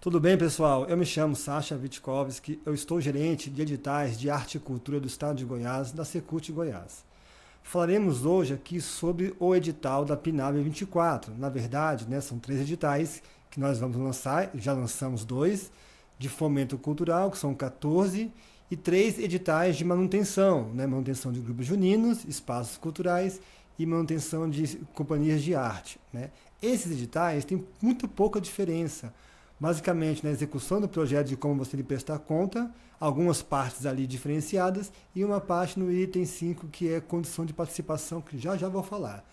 Tudo bem, pessoal? Eu me chamo Sasha Witkovski, eu estou gerente de editais de arte e cultura do estado de Goiás, da Secult Goiás. Falaremos hoje aqui sobre o edital da PNAB 24. Na verdade, né, são três editais que nós vamos lançar, já lançamos dois, de fomento cultural, que são 14, e três editais de manutenção, né, manutenção de grupos juninos, espaços culturais e manutenção de companhias de arte. Né. Esses editais têm muito pouca diferença, basicamente na execução do projeto de como você lhe prestar conta, algumas partes ali diferenciadas e uma parte no item 5 que é condição de participação, que já já vou falar.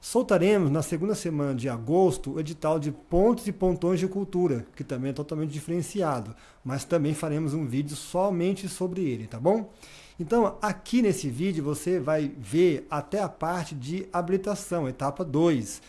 Soltaremos na segunda semana de agosto o edital de pontos e pontões de cultura, que também é totalmente diferenciado, mas também faremos um vídeo somente sobre ele, tá bom? Então, aqui nesse vídeo você vai ver até a parte de habilitação, etapa 2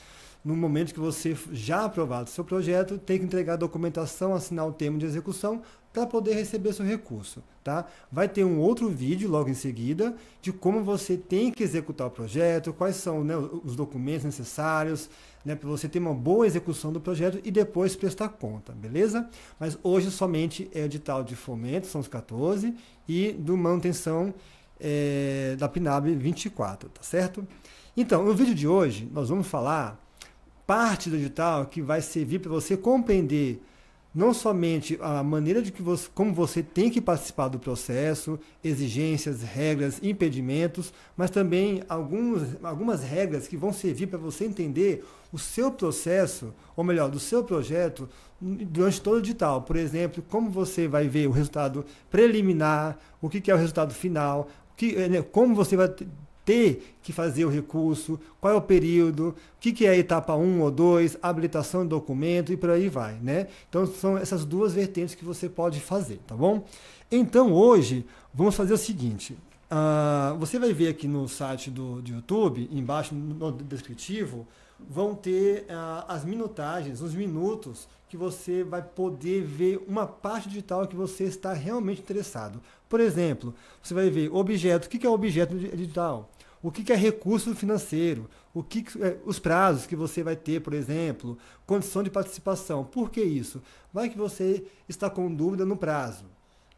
no momento que você já aprovado seu projeto, tem que entregar a documentação, assinar o termo de execução para poder receber seu recurso, tá? Vai ter um outro vídeo logo em seguida de como você tem que executar o projeto, quais são né, os documentos necessários, né, para você ter uma boa execução do projeto e depois prestar conta, beleza? Mas hoje somente é o edital de fomento, são os 14, e do manutenção é, da PNAB 24, tá certo? Então, no vídeo de hoje nós vamos falar parte do edital que vai servir para você compreender não somente a maneira de que você, como você tem que participar do processo, exigências, regras, impedimentos, mas também alguns, algumas regras que vão servir para você entender o seu processo, ou melhor, do seu projeto durante todo o edital. Por exemplo, como você vai ver o resultado preliminar, o que, que é o resultado final, que, eh, né, como você vai ter que fazer o recurso, qual é o período, o que, que é etapa 1 ou 2, habilitação do documento e por aí vai, né? Então são essas duas vertentes que você pode fazer, tá bom? Então hoje vamos fazer o seguinte. Uh, você vai ver aqui no site do, do YouTube, embaixo no descritivo, vão ter uh, as minutagens, os minutos que você vai poder ver uma parte digital que você está realmente interessado. Por exemplo, você vai ver objeto. O que é objeto digital? o que, é recurso financeiro, o que, é, os prazos que você vai ter, por exemplo, condição de participação. Por que isso? Vai que você está com dúvida no prazo.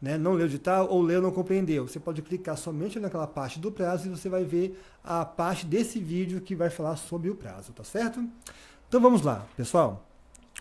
Né, não leu de tal ou leu não compreendeu. Você pode clicar somente naquela parte do prazo e você vai ver a parte desse vídeo que vai falar sobre o prazo, tá certo? Então vamos lá, pessoal.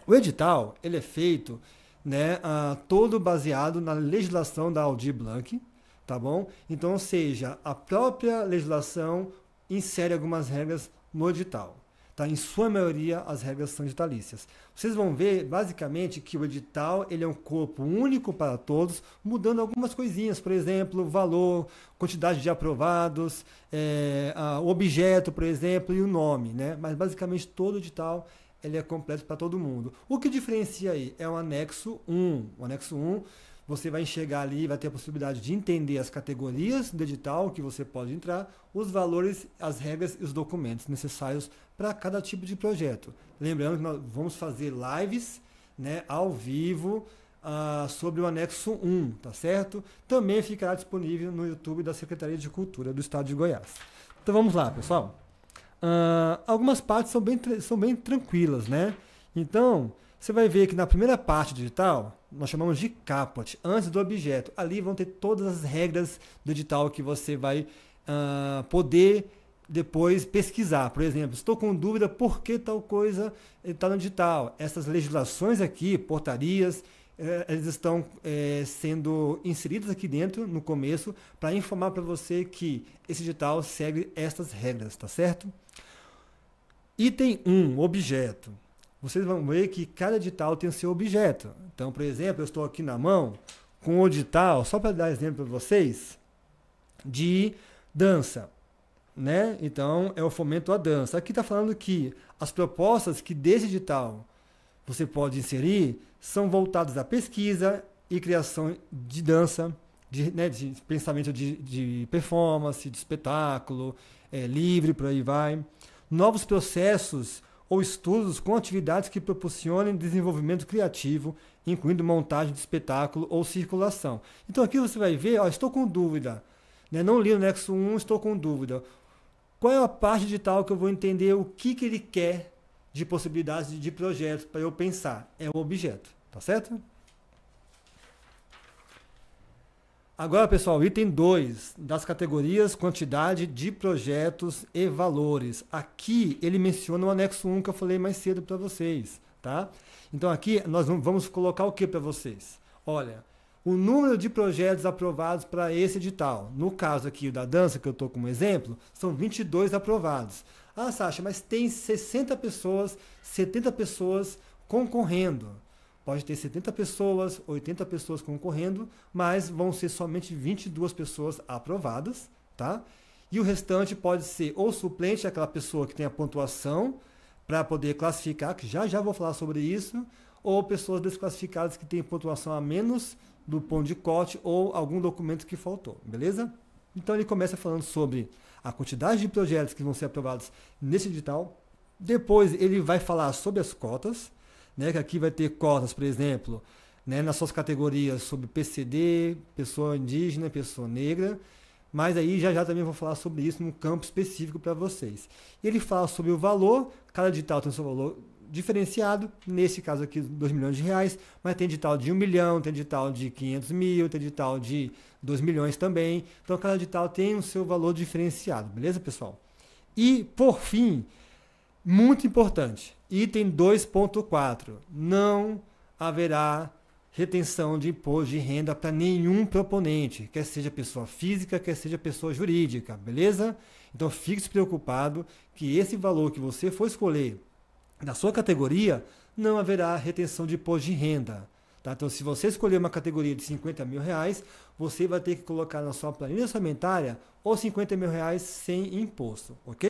O edital ele é feito né, uh, todo baseado na legislação da Audi Blanc, tá bom? Então, ou seja, a própria legislação insere algumas regras no edital. Tá? Em sua maioria, as regras são editalícias. Vocês vão ver, basicamente, que o edital ele é um corpo único para todos, mudando algumas coisinhas, por exemplo, valor, quantidade de aprovados, é, a, o objeto, por exemplo, e o nome. Né? Mas, basicamente, todo edital ele é completo para todo mundo. O que diferencia aí é o anexo 1. O anexo 1 você vai enxergar ali, vai ter a possibilidade de entender as categorias do edital que você pode entrar, os valores, as regras e os documentos necessários para cada tipo de projeto. Lembrando que nós vamos fazer lives né, ao vivo ah, sobre o anexo 1, tá certo? Também ficará disponível no YouTube da Secretaria de Cultura do Estado de Goiás. Então vamos lá, pessoal. Ah, algumas partes são bem, são bem tranquilas, né? Então, você vai ver que na primeira parte digital, nós chamamos de caput, antes do objeto. Ali vão ter todas as regras do edital que você vai uh, poder depois pesquisar. Por exemplo, estou com dúvida por que tal coisa está no digital. Essas legislações aqui, portarias, eh, elas estão eh, sendo inseridas aqui dentro no começo para informar para você que esse digital segue estas regras, tá certo? Item 1, objeto vocês vão ver que cada edital tem o seu objeto. Então, por exemplo, eu estou aqui na mão com o edital, só para dar exemplo para vocês, de dança. Né? Então, é o fomento à dança. Aqui está falando que as propostas que desse edital você pode inserir são voltadas à pesquisa e criação de dança, de, né, de pensamento de, de, performance, de espetáculo, é, livre, por aí vai. Novos processos ou estudos com atividades que proporcionem desenvolvimento criativo, incluindo montagem de espetáculo ou circulação. Então aqui você vai ver, ó, estou com dúvida, né? não li o anexo 1, estou com dúvida. Qual é a parte de tal que eu vou entender o que, que ele quer de possibilidades de, de projetos para eu pensar? É o objeto, tá certo? Agora, pessoal, item 2 das categorias quantidade de projetos e valores. Aqui ele menciona o anexo 1 que eu falei mais cedo para vocês, tá? Então aqui nós vamos colocar o que para vocês? Olha, o número de projetos aprovados para esse edital. No caso aqui da dança que eu estou como exemplo, são 22 aprovados. Ah, Sasha, mas tem 60 pessoas, 70 pessoas concorrendo. Pode ter 70 pessoas, 80 pessoas concorrendo, mas vão ser somente 22 pessoas aprovadas, tá? E o restante pode ser ou suplente, aquela pessoa que tem a pontuação para poder classificar, que já já vou falar sobre isso, ou pessoas desclassificadas que têm pontuação a menos do ponto de corte ou algum documento que faltou, beleza? Então ele começa falando sobre a quantidade de projetos que vão ser aprovados nesse edital. Depois ele vai falar sobre as cotas, né, que aqui vai ter cotas, por exemplo, né, nas suas categorias sobre PCD, pessoa indígena, pessoa negra, mas aí já já também vou falar sobre isso num campo específico para vocês. ele fala sobre o valor, cada edital tem seu valor diferenciado, nesse caso aqui 2 milhões de reais, mas tem edital de 1 milhão, tem edital de 500 mil, tem edital de 2 milhões também, então cada edital tem o seu valor diferenciado, beleza pessoal? E por fim, muito importante. Item 2.4. Não haverá retenção de imposto de renda para nenhum proponente, quer seja pessoa física, quer seja pessoa jurídica, beleza? Então fique -se preocupado que esse valor que você for escolher na sua categoria não haverá retenção de imposto de renda. Tá? Então, se você escolher uma categoria de 50 mil reais, você vai ter que colocar na sua planilha orçamentária os 50 mil reais sem imposto, ok?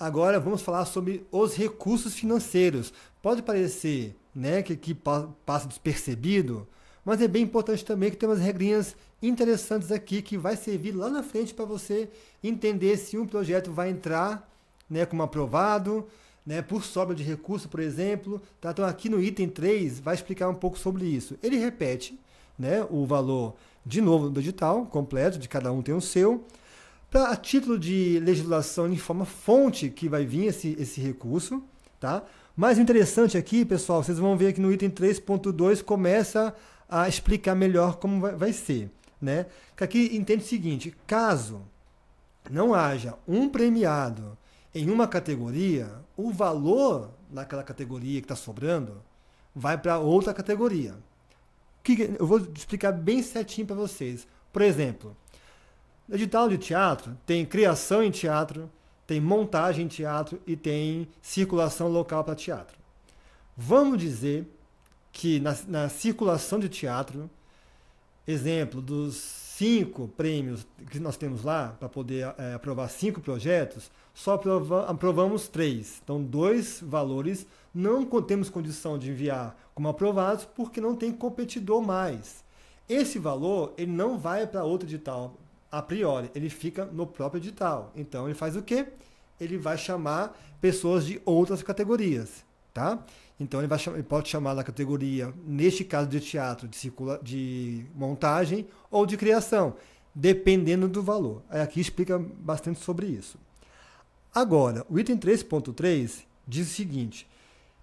Agora vamos falar sobre os recursos financeiros. Pode parecer né, que aqui passa despercebido, mas é bem importante também que tem umas regrinhas interessantes aqui que vai servir lá na frente para você entender se um projeto vai entrar né, como aprovado, né, por sobra de recurso, por exemplo. Tá? Então aqui no item 3 vai explicar um pouco sobre isso. Ele repete né, o valor de novo do digital completo, de cada um tem o seu Pra, a título de legislação, ele informa a fonte que vai vir esse, esse recurso, tá? Mas o interessante aqui, pessoal, vocês vão ver que no item 3.2 começa a explicar melhor como vai, vai ser, né? Que aqui entende o seguinte, caso não haja um premiado em uma categoria, o valor daquela categoria que está sobrando vai para outra categoria. Que, eu vou explicar bem certinho para vocês. Por exemplo, edital de teatro tem criação em teatro, tem montagem em teatro e tem circulação local para teatro. Vamos dizer que na, na, circulação de teatro, exemplo, dos cinco prêmios que nós temos lá, para poder é, aprovar cinco projetos, só aprova, aprovamos três. Então, dois valores não temos condição de enviar como aprovados porque não tem competidor mais. Esse valor ele não vai para outro edital, a priori, ele fica no próprio edital. Então ele faz o quê? Ele vai chamar pessoas de outras categorias, tá? Então ele, vai, ele pode chamar da categoria, neste caso de teatro, de, circula, de montagem ou de criação, dependendo do valor. Aqui explica bastante sobre isso. Agora, o item 3.3 diz o seguinte: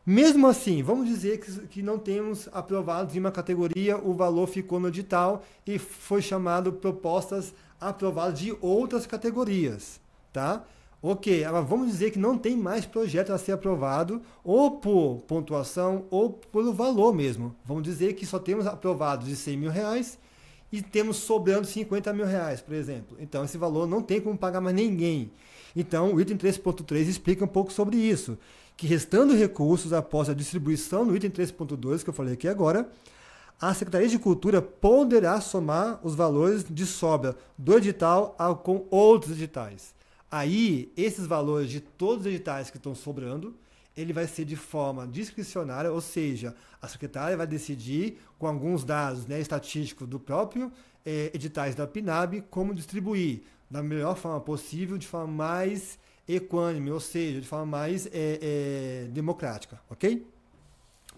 mesmo assim, vamos dizer que, que não temos aprovados em uma categoria, o valor ficou no edital e foi chamado propostas aprovados de outras categorias, tá? Ok, agora vamos dizer que não tem mais projeto a ser aprovado, ou por pontuação, ou pelo valor mesmo. Vamos dizer que só temos aprovados de 100 mil reais e temos sobrando 50 mil reais, por exemplo. Então, esse valor não tem como pagar mais ninguém. Então, o item 3.3 explica um pouco sobre isso, que restando recursos após a distribuição no item 3.2, que eu falei aqui agora, a Secretaria de Cultura poderá somar os valores de sobra do edital ao, com outros editais. Aí, esses valores de todos os editais que estão sobrando, ele vai ser de forma discricionária, ou seja, a secretária vai decidir, com alguns dados né, estatísticos do próprio eh, editais da PNAB, como distribuir da melhor forma possível, de forma mais equânime, ou seja, de forma mais eh, eh, democrática, ok?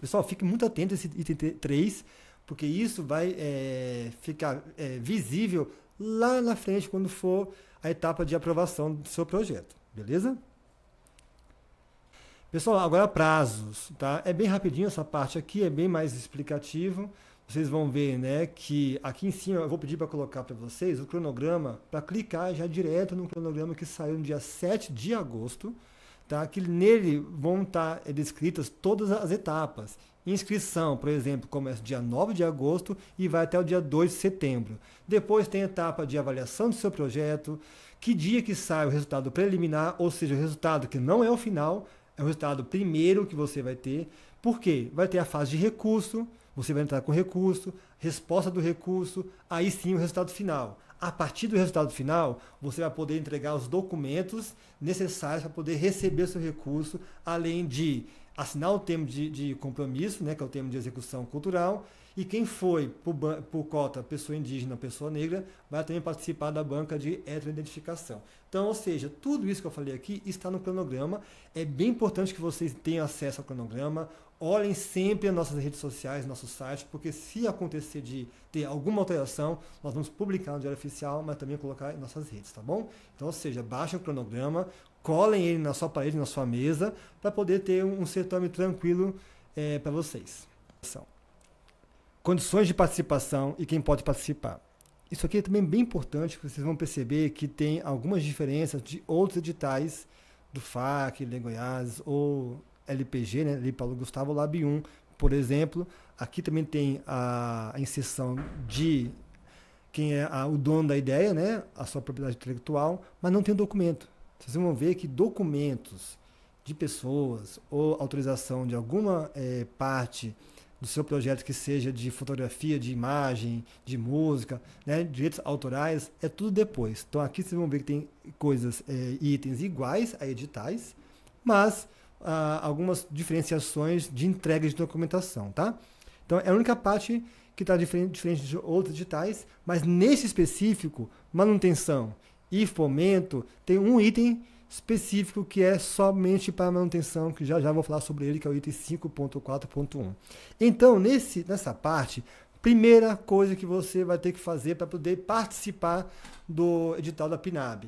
Pessoal, fique muito atento a esse item 3, porque isso vai é, ficar é, visível lá na frente quando for a etapa de aprovação do seu projeto, beleza? Pessoal, agora prazos, tá? É bem rapidinho essa parte aqui, é bem mais explicativo. Vocês vão ver, né, que aqui em cima eu vou pedir para colocar para vocês o cronograma para clicar já direto no cronograma que saiu no dia 7 de agosto, tá? Que nele vão estar tá, é, descritas todas as etapas Inscrição, por exemplo, começa dia 9 de agosto e vai até o dia 2 de setembro. Depois tem a etapa de avaliação do seu projeto, que dia que sai o resultado preliminar, ou seja, o resultado que não é o final, é o resultado primeiro que você vai ter. Por quê? Vai ter a fase de recurso, você vai entrar com recurso, resposta do recurso, aí sim o resultado final. A partir do resultado final, você vai poder entregar os documentos necessários para poder receber seu recurso, além de assinar o termo de, de compromisso, né, que é o termo de execução cultural, e quem foi por, por cota pessoa indígena, pessoa negra, vai também participar da banca de heteroidentificação. Então, ou seja, tudo isso que eu falei aqui está no cronograma. É bem importante que vocês tenham acesso ao cronograma. Olhem sempre as nossas redes sociais, nosso site, porque se acontecer de ter alguma alteração, nós vamos publicar no Diário Oficial, mas também colocar em nossas redes, tá bom? Então, ou seja, baixem o cronograma, colem ele na sua parede, na sua mesa, para poder ter um certame tranquilo é, para vocês. São condições de participação e quem pode participar. Isso aqui é também bem importante, vocês vão perceber que tem algumas diferenças de outros editais do FAC, Lei Goiás ou LPG, né, Lei Paulo Gustavo Lab 1, por exemplo. Aqui também tem a, a inserção de quem é a, o dono da ideia, né, a sua propriedade intelectual, mas não tem documento. Vocês vão ver que documentos de pessoas ou autorização de alguma é, parte do seu projeto que seja de fotografia, de imagem, de música, né, direitos autorais, é tudo depois. Então aqui vocês vão ver que tem coisas, é, itens iguais a editais, mas ah, algumas diferenciações de entrega de documentação, tá? Então é a única parte que está diferente, diferente de outros editais, mas nesse específico, manutenção e fomento, tem um item específico que é somente para manutenção, que já já vou falar sobre ele, que é o item 5.4.1. Então, nesse, nessa parte, primeira coisa que você vai ter que fazer para poder participar do edital da PNAB,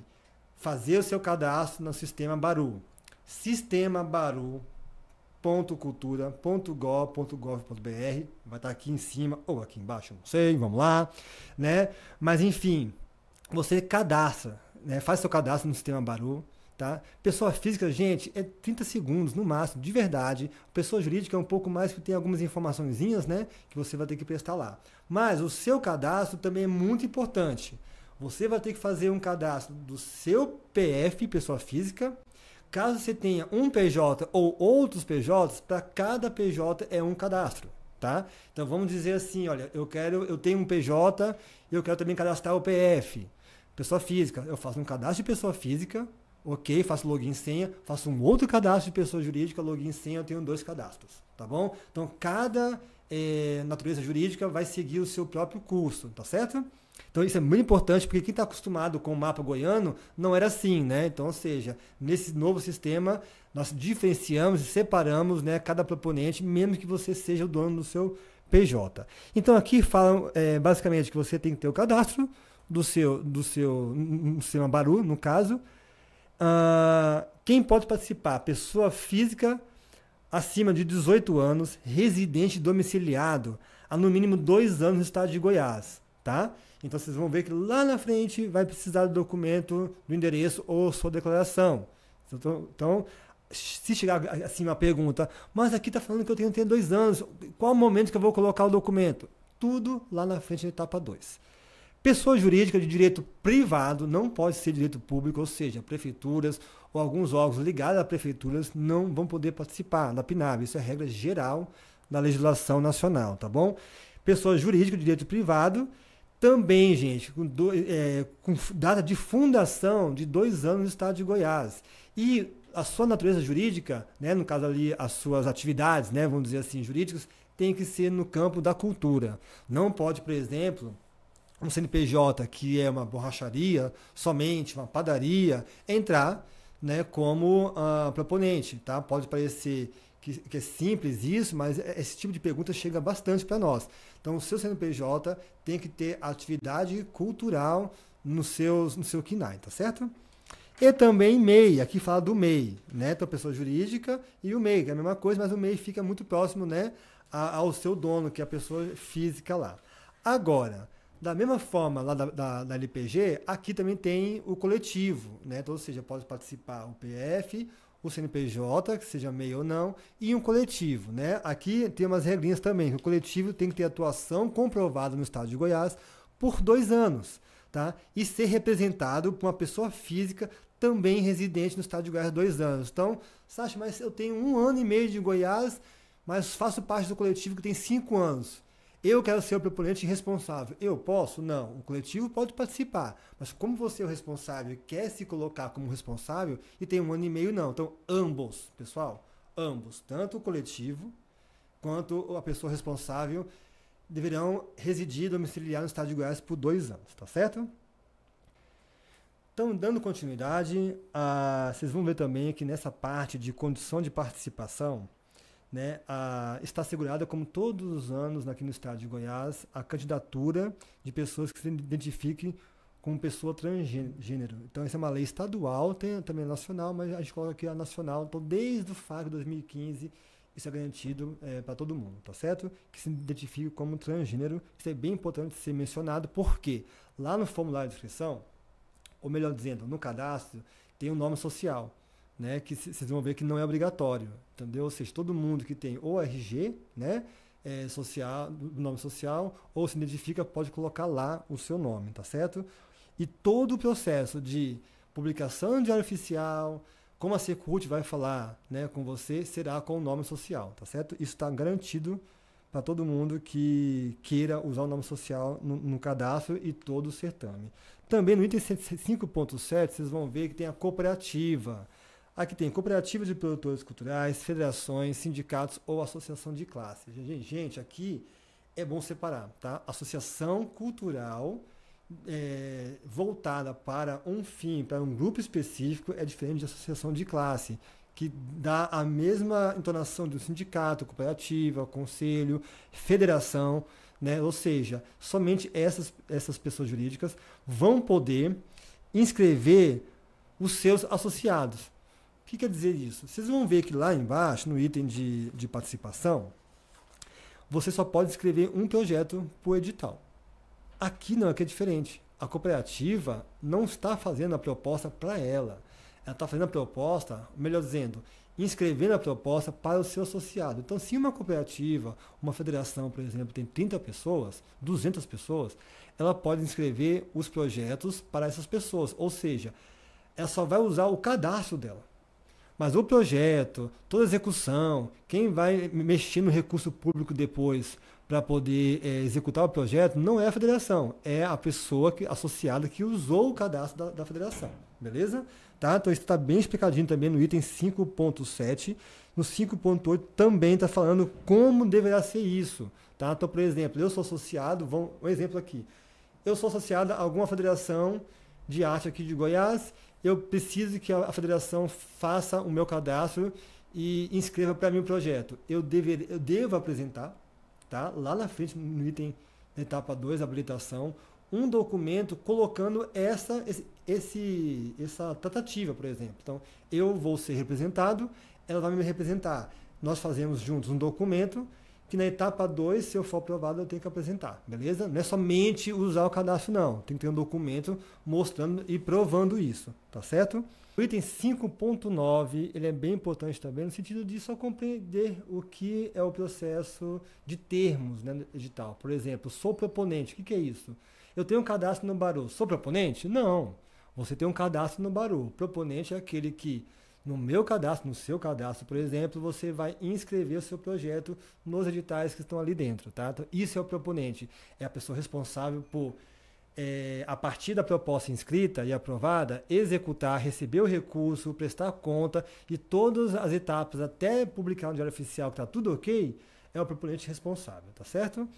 fazer o seu cadastro no sistema Baru. Sistema Baru .cultura.gov.br vai estar aqui em cima ou aqui embaixo, não sei, vamos lá, né? Mas enfim, você cadastra, né? faz seu cadastro no sistema Baru. Tá? Pessoa física, gente, é 30 segundos no máximo, de verdade. Pessoa jurídica é um pouco mais que tem algumas informações né? Que você vai ter que prestar lá. Mas o seu cadastro também é muito importante. Você vai ter que fazer um cadastro do seu PF, pessoa física. Caso você tenha um PJ ou outros PJs, para cada PJ é um cadastro. Tá? Então vamos dizer assim, olha, eu quero, eu tenho um PJ, eu quero também cadastrar o PF. Pessoa física, eu faço um cadastro de pessoa física, ok, faço login e senha, faço um outro cadastro de pessoa jurídica, login e senha, eu tenho dois cadastros, tá bom? Então, cada é, natureza jurídica vai seguir o seu próprio curso, tá certo? Então isso é muito importante porque quem está acostumado com o mapa goiano não era assim, né? Então, ou seja, nesse novo sistema nós diferenciamos e separamos, né, cada proponente, mesmo que você seja o dono do seu PJ. Então aqui falam é, basicamente que você tem que ter o cadastro, do seu, do seu, do seu Ambaru, no caso. Uh, quem pode participar? Pessoa física acima de 18 anos, residente domiciliado, há no mínimo dois anos no estado de Goiás, tá? Então vocês vão ver que lá na frente vai precisar do documento, do endereço ou sua declaração. Então, então se chegar assim uma pergunta, mas aqui está falando que eu tenho, tenho dois anos, qual o momento que eu vou colocar o documento? Tudo lá na frente na etapa 2. Pessoa jurídica de direito privado não pode ser direito público, ou seja, prefeituras ou alguns órgãos ligados a prefeituras não vão poder participar da PNAB. Isso é regra geral da legislação nacional, tá bom? Pessoa jurídica de direito privado também, gente, com, do, é, com data de fundação de dois anos no estado de Goiás. E a sua natureza jurídica, né, no caso ali, as suas atividades, né, vamos dizer assim, jurídicas, tem que ser no campo da cultura. Não pode, por exemplo, um CNPJ que é uma borracharia, somente uma padaria, entrar né, como ah, proponente. Tá? Pode parecer que, que, é simples isso, mas é, esse tipo de pergunta chega bastante para nós. Então, o seu CNPJ tem que ter atividade cultural no, seus, no seu KINAI, tá certo? E também MEI, aqui fala do MEI, né? Então, pessoa jurídica e o MEI, que é a mesma coisa, mas o MEI fica muito próximo, né? ao seu dono, que é a pessoa física lá. Agora, da mesma forma, lá da, da, da, LPG, aqui também tem o coletivo, né? Então, ou seja, pode participar o PF, o CNPJ, que seja meio ou não, e um coletivo, né? Aqui tem umas regrinhas também, o coletivo tem que ter atuação comprovada no estado de Goiás por dois anos, tá? E ser representado por uma pessoa física também residente no estado de Goiás dois anos. Então, Sacha, mas eu tenho um ano e meio de Goiás, mas faço parte do coletivo que tem cinco anos eu quero ser o proponente responsável. Eu posso? Não. O coletivo pode participar. Mas como você é o responsável e quer se colocar como responsável, e tem um ano e meio, não. Então, ambos, pessoal, ambos, tanto o coletivo quanto a pessoa responsável, deverão residir domiciliar no estado de Goiás por dois anos, tá certo? Então, dando continuidade, ah, vocês vão ver também que nessa parte de condição de participação, né, a, está assegurada, como todos os anos aqui no estado de Goiás, a candidatura de pessoas que se identifiquem como pessoa transgênero. Então, essa é uma lei estadual, tem também nacional, mas a gente coloca aqui a nacional. Então, desde o FAC 2015, isso é garantido é, para todo mundo, tá certo? Que se identifique como transgênero. Isso é bem importante ser mencionado, porque lá no formulário de inscrição, ou melhor dizendo, no cadastro, tem o um nome social né, que vocês vão ver que não é obrigatório, entendeu? Ou seja, todo mundo que tem ou RG, né, é, social, nome social, ou se identifica, pode colocar lá o seu nome, tá certo? E todo o processo de publicação de diário oficial, como a Secult vai falar né, com você, será com o nome social, tá certo? Isso está garantido para todo mundo que queira usar o nome social no, no cadastro e todo o certame. Também no item 5.7, vocês vão ver que tem a cooperativa, Aqui tem cooperativas de produtores culturais, federações, sindicatos ou associação de classe. Gente, aqui é bom separar, tá? Associação cultural é, voltada para um fim, para um grupo específico, é diferente de associação de classe, que dá a mesma entonação do sindicato, cooperativa, conselho, federação, né? Ou seja, somente essas, essas pessoas jurídicas vão poder inscrever os seus associados que quer dizer isso? Vocês vão ver que lá embaixo, no item de, de participação, você só pode escrever um projeto por edital. Aqui não, aqui é diferente. A cooperativa não está fazendo a proposta para ela. Ela está fazendo a proposta, melhor dizendo, inscrevendo a proposta para o seu associado. Então, se uma cooperativa, uma federação, por exemplo, tem 30 pessoas, 200 pessoas, ela pode inscrever os projetos para essas pessoas. Ou seja, ela só vai usar o cadastro dela. Mas o projeto, toda a execução, quem vai mexer no recurso público depois para poder é, executar o projeto não é a federação, é a pessoa que, associada que usou o cadastro da, da federação. Beleza? Tá? Então isso está bem explicadinho também no item 5.7. No 5.8 também está falando como deverá ser isso. Tá? Então, por exemplo, eu sou associado, vamos, um exemplo aqui. Eu sou associado a alguma federação de arte aqui de Goiás eu preciso que a federação faça o meu cadastro e inscreva para mim o projeto. Eu, dever, eu devo apresentar, tá? lá na frente, no item na etapa 2, habilitação, um documento colocando essa, esse, essa tratativa, por exemplo. Então, eu vou ser representado, ela vai me representar. Nós fazemos juntos um documento que na etapa 2, se eu for aprovado, eu tenho que apresentar, beleza? Não é somente usar o cadastro, não. Tem que ter um documento mostrando e provando isso, tá certo? O item 5.9, ele é bem importante também, no sentido de só compreender o que é o processo de termos né, digital. Por exemplo, sou proponente, o que, que é isso? Eu tenho um cadastro no Baru, sou proponente? Não. Você tem um cadastro no Baru. Proponente é aquele que no meu cadastro, no seu cadastro, por exemplo, você vai inscrever o seu projeto nos editais que estão ali dentro, tá? Então, isso é o proponente, é a pessoa responsável por, é, a partir da proposta inscrita e aprovada, executar, receber o recurso, prestar conta e todas as etapas até publicar no diário oficial que está tudo ok, é o proponente responsável, tá certo?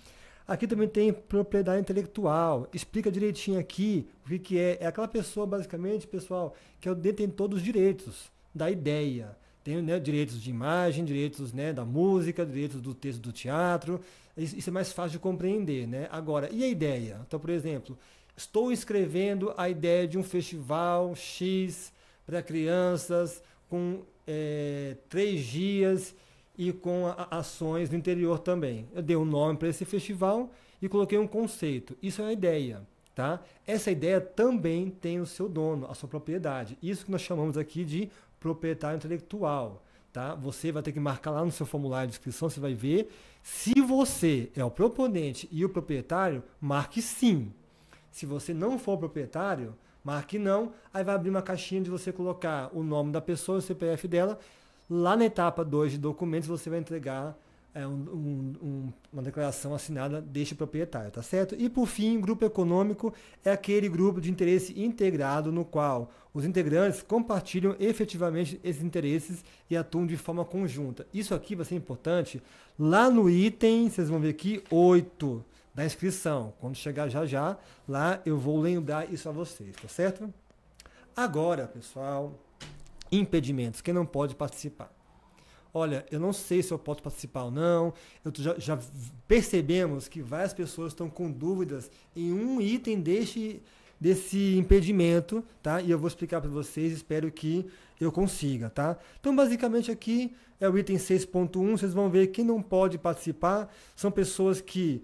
Aqui também tem propriedade intelectual. Explica direitinho aqui o que, que é. É aquela pessoa, basicamente, pessoal, que é o detentor dos direitos da ideia. Tem né, direitos de imagem, direitos né, da música, direitos do texto do teatro. Isso é mais fácil de compreender. Né? Agora, e a ideia? Então, por exemplo, estou escrevendo a ideia de um festival X para crianças com é, três dias e com ações no interior também. Eu dei um nome para esse festival e coloquei um conceito. Isso é uma ideia. Tá? Essa ideia também tem o seu dono, a sua propriedade. Isso que nós chamamos aqui de proprietário intelectual. Tá? Você vai ter que marcar lá no seu formulário de inscrição, você vai ver. Se você é o proponente e o proprietário, marque sim. Se você não for proprietário, marque não. Aí vai abrir uma caixinha de você colocar o nome da pessoa, o CPF dela. Lá na etapa 2 de documentos, você vai entregar é, um, um, uma declaração assinada deste proprietário, tá certo? E por fim, grupo econômico é aquele grupo de interesse integrado no qual os integrantes compartilham efetivamente esses interesses e atuam de forma conjunta. Isso aqui vai ser importante lá no item, vocês vão ver aqui, 8 da inscrição. Quando chegar já já, lá eu vou lembrar isso a vocês, tá certo? Agora, pessoal, impedimentos, quem não pode participar olha, eu não sei se eu posso participar ou não, eu já, já percebemos que várias pessoas estão com dúvidas em um item deste, desse impedimento, tá? E eu vou explicar para vocês, espero que eu consiga, tá? Então, basicamente aqui é o item 6.1, vocês vão ver que não pode participar, são pessoas que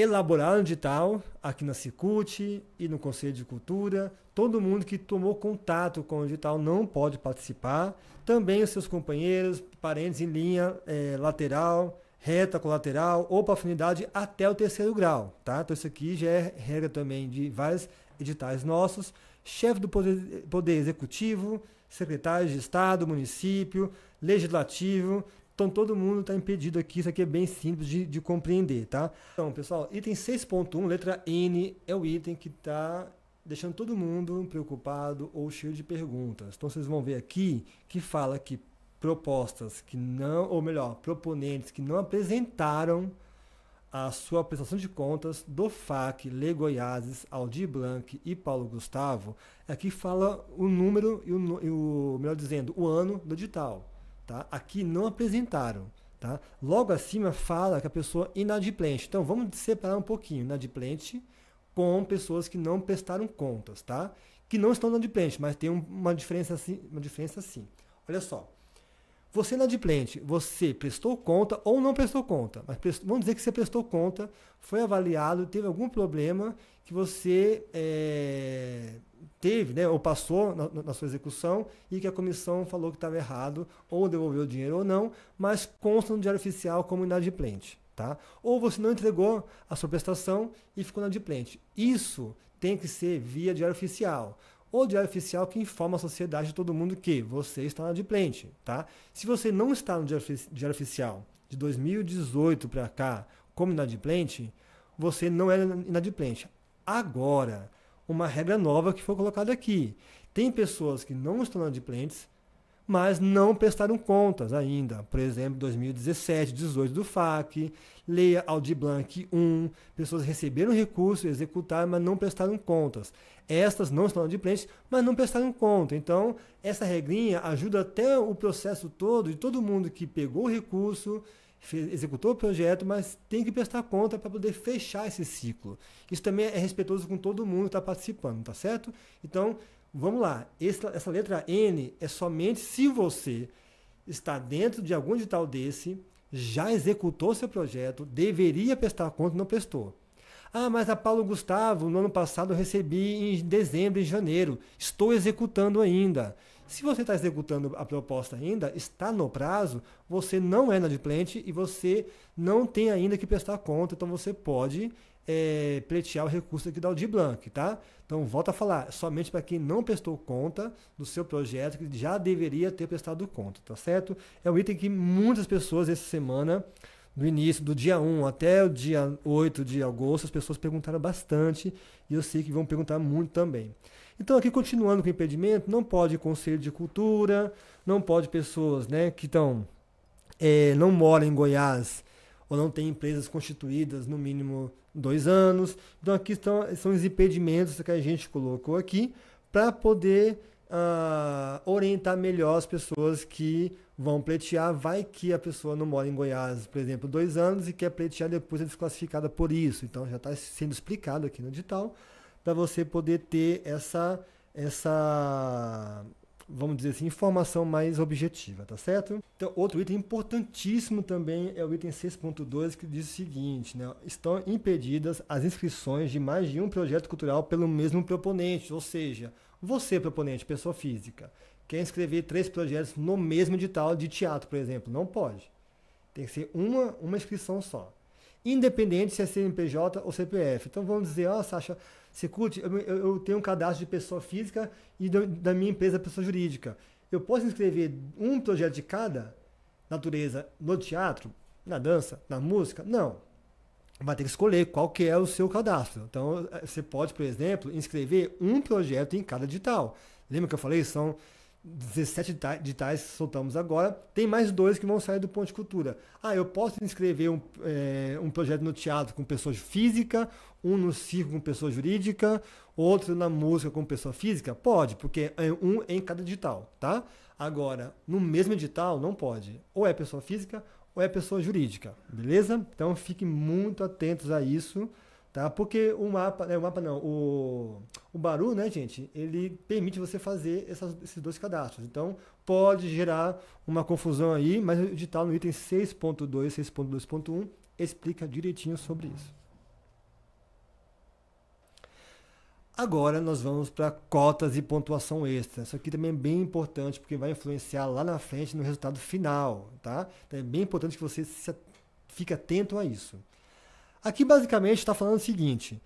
elaboraram edital aqui na Cicut e no Conselho de Cultura. Todo mundo que tomou contato com o edital não pode participar. Também os seus companheiros, parentes em linha é, lateral, reta colateral ou para afinidade até o terceiro grau. Tá? Então isso aqui já é regra também de vários editais nossos. Chefe do poder, poder Executivo, secretários de Estado, município, legislativo, então todo mundo está impedido aqui, isso aqui é bem simples de, de compreender, tá? Então, pessoal, item 6.1, letra N, é o item que está deixando todo mundo preocupado ou cheio de perguntas. Então vocês vão ver aqui que fala que propostas que não, ou melhor, proponentes que não apresentaram a sua prestação de contas do FAC, Le Goiáses, Aldir Blanc e Paulo Gustavo, aqui fala o número e o, e o melhor dizendo, o ano do edital. Tá? Aqui não apresentaram. Tá? Logo acima fala que a pessoa inadimplente. Então vamos separar um pouquinho inadimplente com pessoas que não prestaram contas, tá? Que não estão inadimplente, mas tem uma diferença assim, uma diferença assim. Olha só. Você é inadimplente, você prestou conta ou não prestou conta, mas prestou, vamos dizer que você prestou conta, foi avaliado, teve algum problema que você é, teve, né, ou passou na, na, sua execução e que a comissão falou que estava errado, ou devolveu o dinheiro ou não, mas consta no diário oficial como inadimplente. Tá? Ou você não entregou a sua prestação e ficou inadimplente. Isso tem que ser via diário oficial. ou diário oficial que informa a sociedade e todo mundo que você está inadimplente. Tá? Se você não está no diário, diário oficial de 2018 para cá como inadimplente, você não é inadimplente. Agora, uma regra nova que foi colocada aqui. Tem pessoas que não estão na Deeplantes, mas não prestaram contas ainda. Por exemplo, 2017, 2018 do FAC, leia Audi Blanc 1, pessoas receberam recurso, executaram, mas não prestaram contas. Estas não estão na frente, mas não prestaram conta. Então, essa regrinha ajuda até o processo todo de todo mundo que pegou o recurso, executou o projeto, mas tem que prestar conta para poder fechar esse ciclo. Isso também é respeitoso com todo mundo que está participando, tá certo? Então, vamos lá. Essa, essa letra N é somente se você está dentro de algum edital desse, já executou seu projeto, deveria prestar conta, não prestou. Ah, mas a Paulo Gustavo, no ano passado eu recebi em dezembro, em janeiro. Estou executando ainda. Se você está executando a proposta ainda, está no prazo, você não é inadimplente e você não tem ainda que prestar conta, então você pode é, pleitear o recurso aqui da Audi Blanc, tá? Então, volta a falar, somente para quem não prestou conta do seu projeto, que já deveria ter prestado conta, tá certo? É um item que muitas pessoas essa semana no início, do dia 1 até o dia 8 de agosto, as pessoas perguntaram bastante e eu sei que vão perguntar muito também. Então, aqui continuando com o impedimento, não pode conselho de cultura, não pode pessoas né, que estão, é, não moram em Goiás ou não têm empresas constituídas no mínimo dois anos. Então, aqui estão, são os impedimentos que a gente colocou aqui para poder uh, orientar melhor as pessoas que vão pleitear. Vai que a pessoa não mora em Goiás, por exemplo, dois anos e quer pleitear depois é desclassificada por isso. Então, já está sendo explicado aqui no edital para você poder ter essa essa vamos dizer assim, informação mais objetiva, tá certo? Então, outro item importantíssimo também é o item 6.2 que diz o seguinte, né? Estão impedidas as inscrições de mais de um projeto cultural pelo mesmo proponente, ou seja, você proponente, pessoa física, quer inscrever três projetos no mesmo edital de teatro, por exemplo, não pode. Tem que ser uma, uma inscrição só. Independente se é CNPJ ou CPF. Então vamos dizer, ó, oh, Sasha, Secult, eu, eu, tenho um cadastro de pessoa física e do, da minha empresa pessoa jurídica. Eu posso inscrever um projeto de cada natureza no teatro, na dança, na música? Não. Vai ter que escolher qual que é o seu cadastro. Então, eh, você pode, por exemplo, inscrever um projeto em cada digital. Lembra que eu falei? São 17 editais que soltamos agora, tem mais dois que vão sair do Ponte Cultura. Ah, eu posso inscrever um, é, um projeto no teatro com pessoa física, um no circo com pessoa jurídica, outro na música com pessoa física? Pode, porque é um em cada edital, tá? Agora, no mesmo edital, não pode. Ou é pessoa física ou é pessoa jurídica, beleza? Então fiquem muito atentos a isso. Tá? Porque o mapa, né, o mapa não, o, o Baru, né, gente, ele permite você fazer essas, esses dois cadastros. Então, pode gerar uma confusão aí, mas o edital no item 6.2, 6.2.1 explica direitinho sobre isso. Agora nós vamos para cotas e pontuação extra. Isso aqui também é bem importante porque vai influenciar lá na frente no resultado final, tá? Então é bem importante que você se, fique atento a isso. Aqui basicamente está falando o seguinte: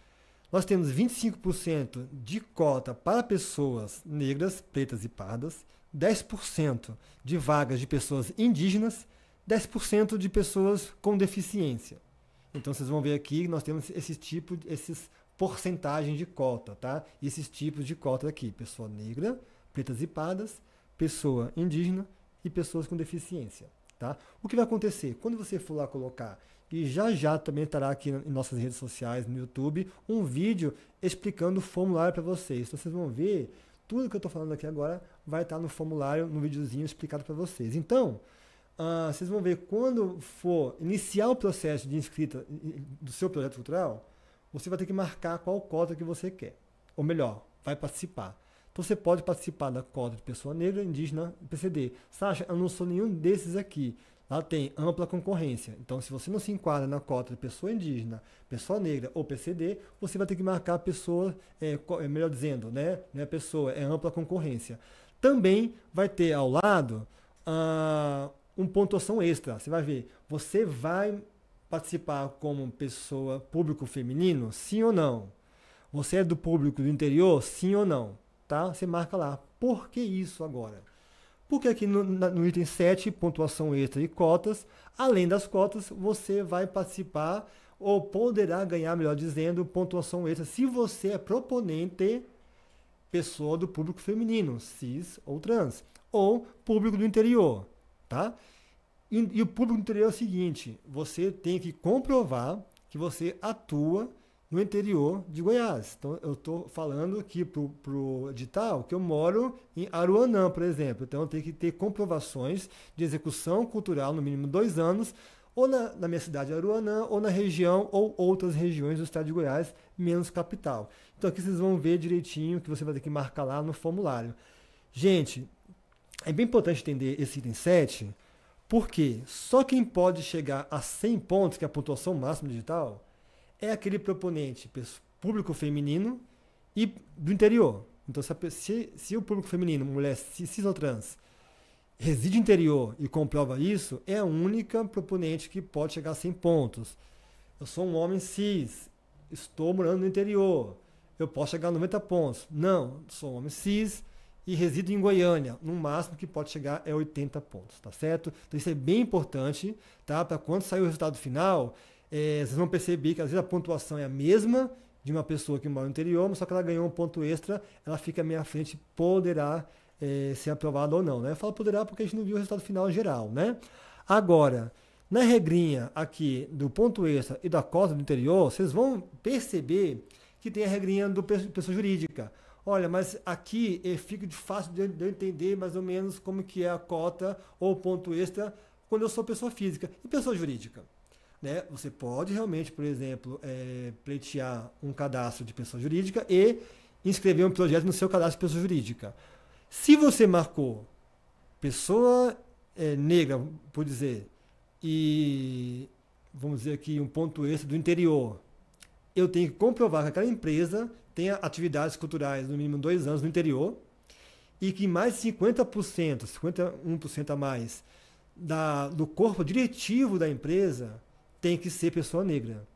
nós temos 25% de cota para pessoas negras, pretas e pardas, 10% de vagas de pessoas indígenas, 10% de pessoas com deficiência. Então vocês vão ver aqui que nós temos esses tipo, esses porcentagens de cota, tá? esses tipos de cota aqui: pessoa negra, pretas e pardas, pessoa indígena e pessoas com deficiência, tá? O que vai acontecer quando você for lá colocar e já já também estará aqui em nossas redes sociais, no YouTube, um vídeo explicando o formulário para vocês. Então vocês vão ver tudo que eu estou falando aqui agora vai estar no formulário, no videozinho explicado para vocês. Então, uh, vocês vão ver quando for iniciar o processo de inscrita do seu projeto cultural, você vai ter que marcar qual cota que você quer. Ou melhor, vai participar. Então você pode participar da cota de pessoa negra, indígena, PCD. Sasha, eu não sou nenhum desses aqui ela tem ampla concorrência. Então, se você não se enquadra na cota de pessoa indígena, pessoa negra ou PCD, você vai ter que marcar pessoa, é, é, melhor dizendo, né? Não é pessoa, é ampla concorrência. Também vai ter ao lado uh, um pontuação extra. Você vai ver, você vai participar como pessoa público feminino, sim ou não? Você é do público do interior, sim ou não? Tá? Você marca lá. Por que isso agora? Porque aqui no, no item 7, pontuação extra e cotas, além das cotas, você vai participar ou poderá ganhar, melhor dizendo, pontuação extra se você é proponente pessoa do público feminino, cis ou trans, ou público do interior, tá? E, e o público do interior é o seguinte, você tem que comprovar que você atua no interior de Goiás. Então, eu estou falando aqui para o edital que eu moro em Aruanã, por exemplo. Então, eu tenho que ter comprovações de execução cultural, no mínimo dois anos, ou na, na minha cidade Aruanã, ou na região, ou outras regiões do estado de Goiás, menos capital. Então, aqui vocês vão ver direitinho que você vai ter que marcar lá no formulário. Gente, é bem importante entender esse item 7, porque só quem pode chegar a 100 pontos, que é a pontuação máxima digital, é aquele proponente público feminino e do interior. Então, se, se o público feminino, mulher cis ou trans, reside interior e comprova isso, é a única proponente que pode chegar a 100 pontos. Eu sou um homem cis, estou morando no interior, eu posso chegar a 90 pontos. Não, sou um homem cis e resido em Goiânia. No máximo que pode chegar é 80 pontos, tá certo? Então isso é bem importante, tá? Para quando sair o resultado final, é, vocês vão perceber que às vezes a pontuação é a mesma de uma pessoa que mora no interior, mas só que ela ganhou um ponto extra, ela fica à minha frente, poderá é, ser aprovada ou não. Né? Eu falo poderá porque a gente não viu o resultado final geral. Né? Agora, na regrinha aqui do ponto extra e da cota do interior, vocês vão perceber que tem a regrinha do pessoa jurídica. Olha, mas aqui é, fica fácil de eu entender mais ou menos como que é a cota ou ponto extra quando eu sou pessoa física e pessoa jurídica né, você pode realmente, por exemplo, é, pleitear um cadastro de pessoa jurídica e inscrever um projeto no seu cadastro de pessoa jurídica. Se você marcou pessoa é, negra, por dizer, e vamos dizer aqui um ponto extra do interior, eu tenho que comprovar que aquela empresa tenha atividades culturais no mínimo dois anos no interior e que mais 50%, 51% a mais da, do corpo diretivo da empresa tem que ser pessoa negra.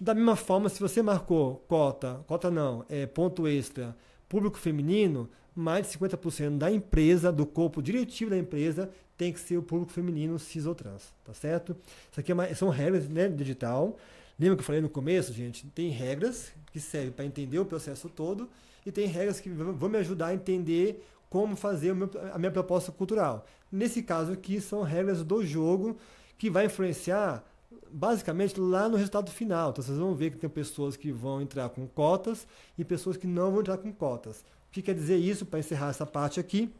Da mesma forma, se você marcou cota, cota não, é ponto extra, público feminino, mais de 50% da empresa, do corpo diretivo da empresa, tem que ser o público feminino cis ou trans, tá certo? Isso aqui é uma, são regras né, digital. Lembra que eu falei no começo, gente? Tem regras que servem para entender o processo todo e tem regras que vão me ajudar a entender como fazer a minha proposta cultural. Nesse caso aqui, são regras do jogo que vai influenciar basicamente lá no resultado final. Então vocês vão ver que tem pessoas que vão entrar com cotas e pessoas que não vão entrar com cotas. O que quer dizer isso para encerrar essa parte aqui?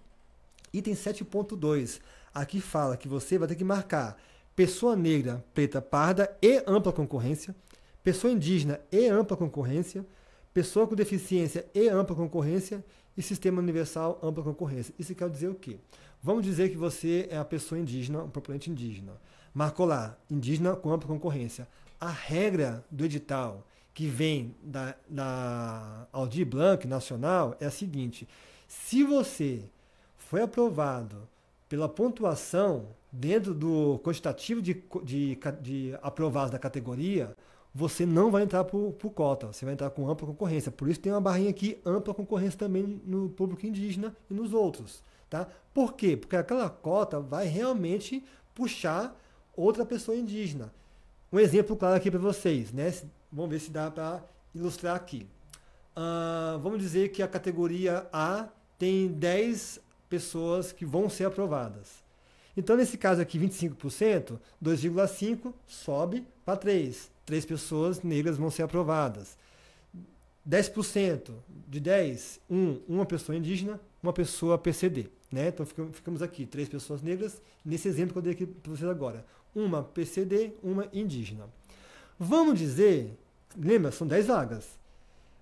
Item 7.2. Aqui fala que você vai ter que marcar pessoa negra, preta, parda e ampla concorrência, pessoa indígena e ampla concorrência, pessoa com deficiência e ampla concorrência e sistema universal ampla concorrência. Isso quer dizer o quê? Vamos dizer que você é a pessoa indígena, um proponente indígena marcou lá, indígena com ampla concorrência. A regra do edital que vem da, da Aldir Blanc Nacional é a seguinte: se você foi aprovado pela pontuação dentro do quantitativo de, de, de aprovados da categoria, você não vai entrar por, por cota, você vai entrar com ampla concorrência. Por isso tem uma barrinha aqui, ampla concorrência também no público indígena e nos outros. Tá? Por quê? Porque aquela cota vai realmente puxar outra pessoa indígena. Um exemplo claro aqui para vocês, né? Vamos ver se dá para ilustrar aqui. Uh, vamos dizer que a categoria A tem 10 pessoas que vão ser aprovadas. Então, nesse caso aqui, 25%, 2,5% sobe para 3. 3 pessoas negras vão ser aprovadas. 10% de 10, 1, um, uma pessoa indígena, uma pessoa PCD. Né? Então, ficamos aqui, 3 pessoas negras, nesse exemplo que eu dei aqui para vocês agora uma PCD, uma indígena. Vamos dizer, lembra, são 10 vagas.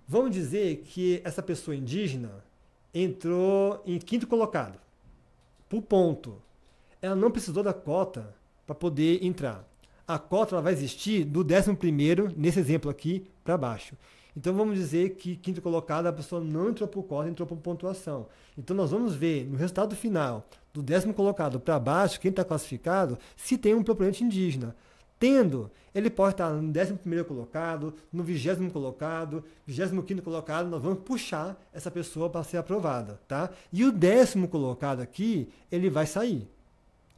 Vamos dizer que essa pessoa indígena entrou em quinto colocado, por ponto. Ela não precisou da cota para poder entrar. A cota ela vai existir do 11 primeiro, nesse exemplo aqui, para baixo. Então vamos dizer que quinto colocado a pessoa não entrou por cota, entrou por pontuação. Então nós vamos ver no resultado final, do décimo colocado para baixo, quem está classificado, se tem um proponente indígena. Tendo, ele pode estar tá no décimo primeiro colocado, no vigésimo colocado, vigésimo quinto colocado, nós vamos puxar essa pessoa para ser aprovada, tá? E o décimo colocado aqui, ele vai sair,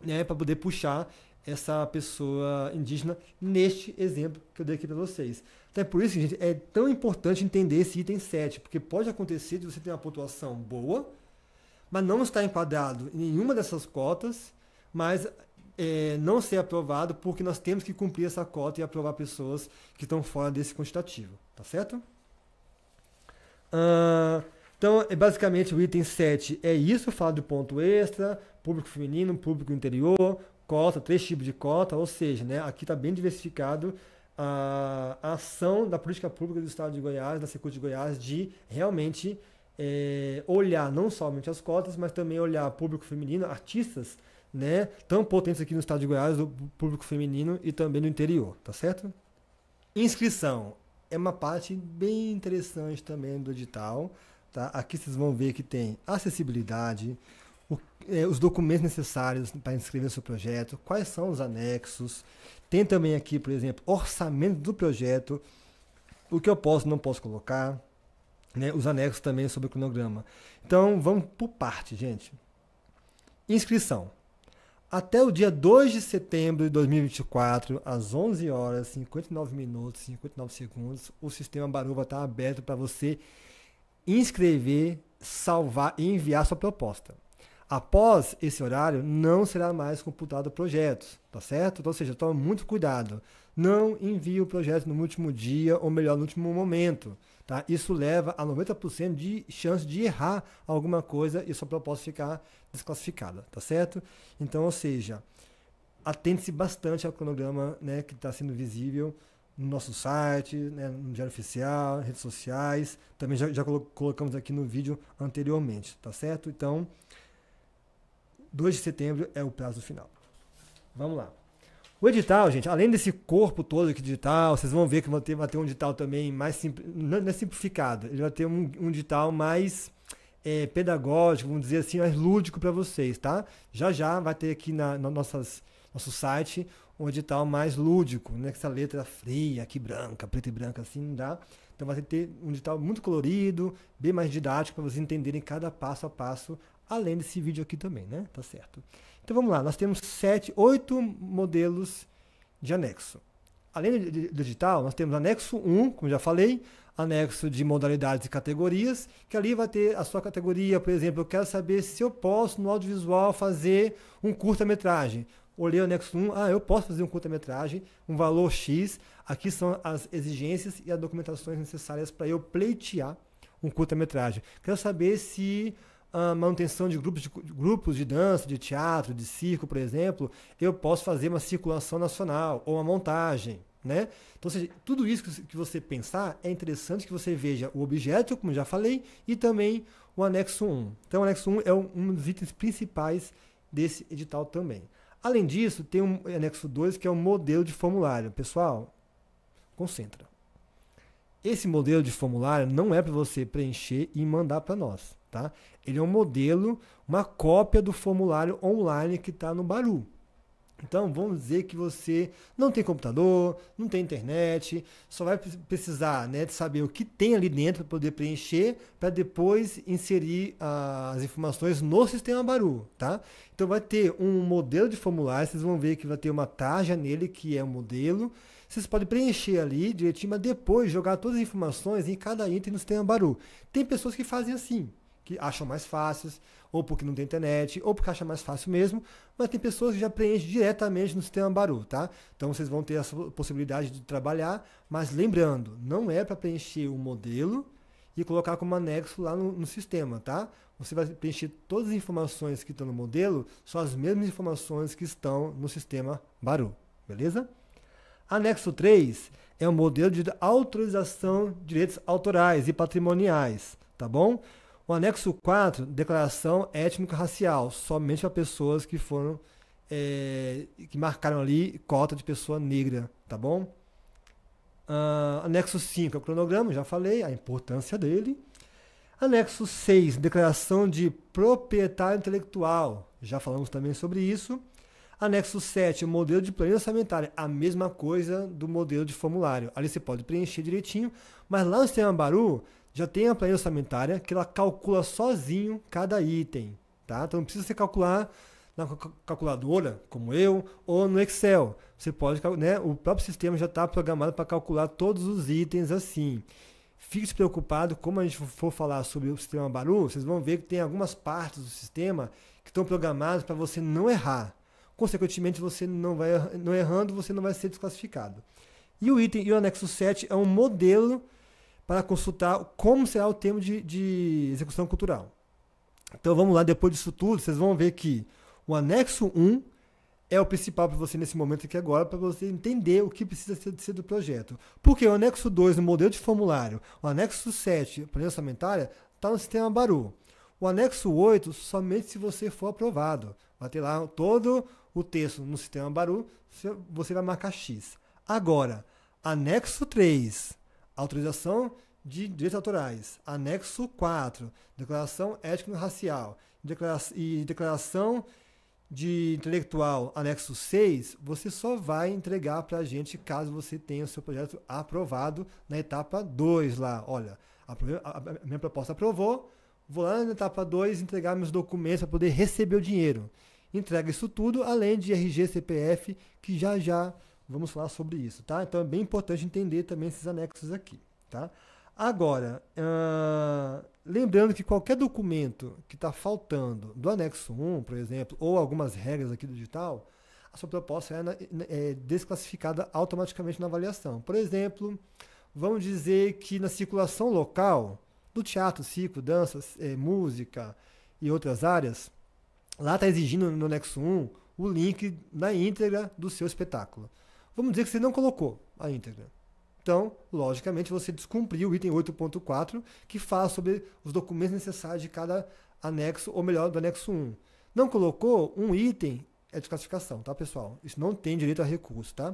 né? Para poder puxar essa pessoa indígena neste exemplo que eu dei aqui para vocês. Então, é por isso, gente, é tão importante entender esse item 7, porque pode acontecer de você ter uma pontuação boa, mas não estar enquadrado em nenhuma dessas cotas, mas é, não ser aprovado porque nós temos que cumprir essa cota e aprovar pessoas que estão fora desse quantitativo, tá certo? Uh, então, é basicamente, o item 7 é isso, fala do ponto extra, público feminino, público interior, cota, três tipos de cota, ou seja, né, aqui está bem diversificado a, a ação da política pública do Estado de Goiás, da Secult de Goiás, de realmente é, olhar não somente as cotas, mas também olhar público feminino, artistas, né, tão potentes aqui no estado de Goiás, do público feminino e também no interior, tá certo? Inscrição é uma parte bem interessante também do edital, tá? Aqui vocês vão ver que tem acessibilidade, o, é, os documentos necessários para inscrever seu projeto, quais são os anexos, tem também aqui, por exemplo, orçamento do projeto, o que eu posso e não posso colocar, né? os anexos também sobre o cronograma. Então, vamos por parte, gente. Inscrição. Até o dia 2 de setembro de 2024, às 11 horas, 59 minutos, 59 segundos, o sistema Baruba está aberto para você inscrever, salvar e enviar sua proposta. Após esse horário, não será mais computado projetos, tá certo? Então, ou seja, tome muito cuidado. Não envie o projeto no último dia, ou melhor, no último momento. Tá? Isso leva a 90% de chance de errar alguma coisa e sua proposta ficar desclassificada, tá certo? Então, ou seja, atente-se bastante ao cronograma né, que está sendo visível no nosso site, né, no Diário Oficial, redes sociais. Também já, já colocamos aqui no vídeo anteriormente, tá certo? Então, 2 de setembro é o prazo final. Vamos lá. O edital, gente, além desse corpo todo aqui digital, vocês vão ver que vai ter, vai ter um digital também mais simples, não é simplificado, ele vai ter um, um digital mais é, pedagógico, vamos dizer assim, mais lúdico para vocês, tá? Já já vai ter aqui na, na nossas, nosso site um edital mais lúdico, né? Que essa letra fria, aqui branca, preta e branca, assim não dá. Então vai ter um edital muito colorido, bem mais didático para vocês entenderem cada passo a passo além desse vídeo aqui também, né? Tá certo. Então vamos lá, nós temos sete, oito modelos de anexo. Além do digital, nós temos anexo 1, como já falei, anexo de modalidades e categorias, que ali vai ter a sua categoria, por exemplo, eu quero saber se eu posso no audiovisual fazer um curta-metragem. Olhei o anexo 1, ah, eu posso fazer um curta-metragem, um valor X, aqui são as exigências e as documentações necessárias para eu pleitear um curta-metragem. Quero saber se a manutenção de grupos de, grupos de dança, de teatro, de circo, por exemplo, eu posso fazer uma circulação nacional ou uma montagem. Né? Então, seja, tudo isso que você pensar é interessante que você veja o objeto, como já falei, e também o anexo 1. Então, o anexo 1 é um, um dos itens principais desse edital também. Além disso, tem um anexo 2 que é o um modelo de formulário. Pessoal, concentra. Esse modelo de formulário não é para você preencher e mandar para nós. Tá? Ele é um modelo, uma cópia do formulário online que está no Baru. Então, vamos dizer que você não tem computador, não tem internet, só vai precisar né, de saber o que tem ali dentro para poder preencher, para depois inserir ah, as informações no sistema Baru, tá? Então, vai ter um modelo de formulário, vocês vão ver que vai ter uma tarja nele, que é o um modelo. Vocês podem preencher ali direitinho, mas depois jogar todas as informações em cada item no sistema Baru. Tem pessoas que fazem assim, que acham mais fáceis, ou porque não tem internet, ou porque acha mais fácil mesmo, mas tem pessoas que já preenchem diretamente no sistema Baru, tá? Então vocês vão ter a possibilidade de trabalhar, mas lembrando, não é para preencher o modelo e colocar como anexo lá no, no, sistema, tá? Você vai preencher todas as informações que estão no modelo, são as mesmas informações que estão no sistema Baru, beleza? Anexo 3 é o um modelo de autorização de direitos autorais e patrimoniais, tá bom? O anexo 4, declaração étnico-racial, somente para pessoas que foram, é, que marcaram ali cota de pessoa negra, tá bom? Uh, anexo 5 é o cronograma, já falei, a importância dele. Anexo 6, declaração de proprietário intelectual, já falamos também sobre isso. Anexo 7, modelo de planilha orçamentária, a mesma coisa do modelo de formulário. Ali você pode preencher direitinho, mas lá no sistema Baru, já tem a planilha orçamentária que ela calcula sozinho cada item, tá? Então não precisa você calcular na calculadora, como eu, ou no Excel. Você pode, né? O próprio sistema já está programado para calcular todos os itens assim. Fique -se preocupado, como a gente for falar sobre o sistema Baru, vocês vão ver que tem algumas partes do sistema que estão programadas para você não errar. Consequentemente, você não vai não errando, você não vai ser desclassificado. E o item e o anexo 7 é um modelo para consultar como será o termo de, de execução cultural. Então vamos lá, depois disso tudo, vocês vão ver que o anexo 1 é o principal para você nesse momento aqui agora, para você entender o que precisa ser, ser, do projeto. Porque o anexo 2 no modelo de formulário, o anexo 7, planilha orçamentária, está no sistema Baru. O anexo 8, somente se você for aprovado. Vai ter lá todo o texto no sistema Baru, você vai marcar X. Agora, anexo 3, Autorização de Direitos Autorais, anexo 4, Declaração Étnico-Racial e Declaração de Intelectual, anexo 6, você só vai entregar para a gente caso você tenha o seu projeto aprovado na etapa 2 lá. Olha, a, a, a minha proposta aprovou, vou lá na etapa 2 entregar meus documentos para poder receber o dinheiro. Entrega isso tudo, além de RG, CPF, que já já Vamos falar sobre isso, tá? Então é bem importante entender também esses anexos aqui, tá? Agora, uh, lembrando que qualquer documento que está faltando do anexo 1, por exemplo, ou algumas regras aqui do digital, a sua proposta é, na, é desclassificada automaticamente na avaliação. Por exemplo, vamos dizer que na circulação local, do teatro, circo, danças, é, música e outras áreas, lá está exigindo no anexo 1 o link na íntegra do seu espetáculo. Vamos dizer que você não colocou a íntegra. Então, logicamente, você descumpriu o item 8.4, que fala sobre os documentos necessários de cada anexo, ou melhor, do anexo 1. Não colocou um item é desclassificação, tá, pessoal? Isso não tem direito a recurso, tá?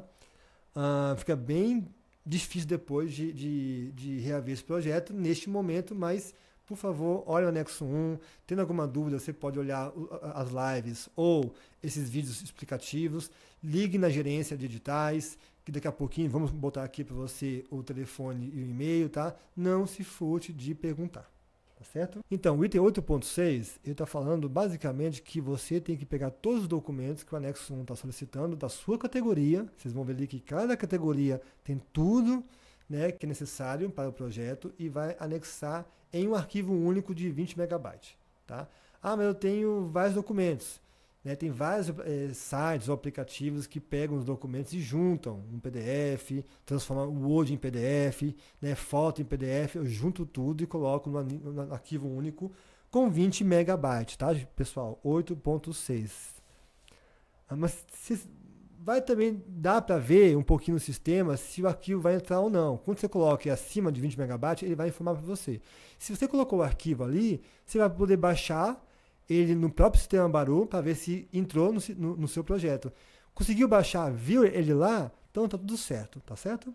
Uh, fica bem difícil depois de, de, de reaver esse projeto neste momento, mas por favor, olhe o anexo 1. Tendo alguma dúvida, você pode olhar as lives ou esses vídeos explicativos. Ligue na gerência de editais, que daqui a pouquinho vamos botar aqui para você o telefone e o e-mail, tá? Não se fute de perguntar. Tá certo? Então, o item 8.6, ele está falando basicamente que você tem que pegar todos os documentos que o anexo 1 está solicitando da sua categoria. Vocês vão ver ali que cada categoria tem tudo né, que é necessário para o projeto e vai anexar em um arquivo único de 20 megabytes. Tá? Ah, mas eu tenho vários documentos. Né? Tem vários é, sites ou aplicativos que pegam os documentos e juntam um PDF, transformam o Word em PDF, né? foto em PDF, eu junto tudo e coloco no, no arquivo único com 20 megabytes, tá, pessoal? 8.6. Ah, mas vai também dar para ver um pouquinho no sistema se o arquivo vai entrar ou não. Quando você coloca acima de 20 MB, ele vai informar para você. Se você colocou o arquivo ali, você vai poder baixar ele no próprio sistema Baru para ver se entrou no, no, no, seu projeto. Conseguiu baixar, viu ele lá? Então tá tudo certo, tá certo?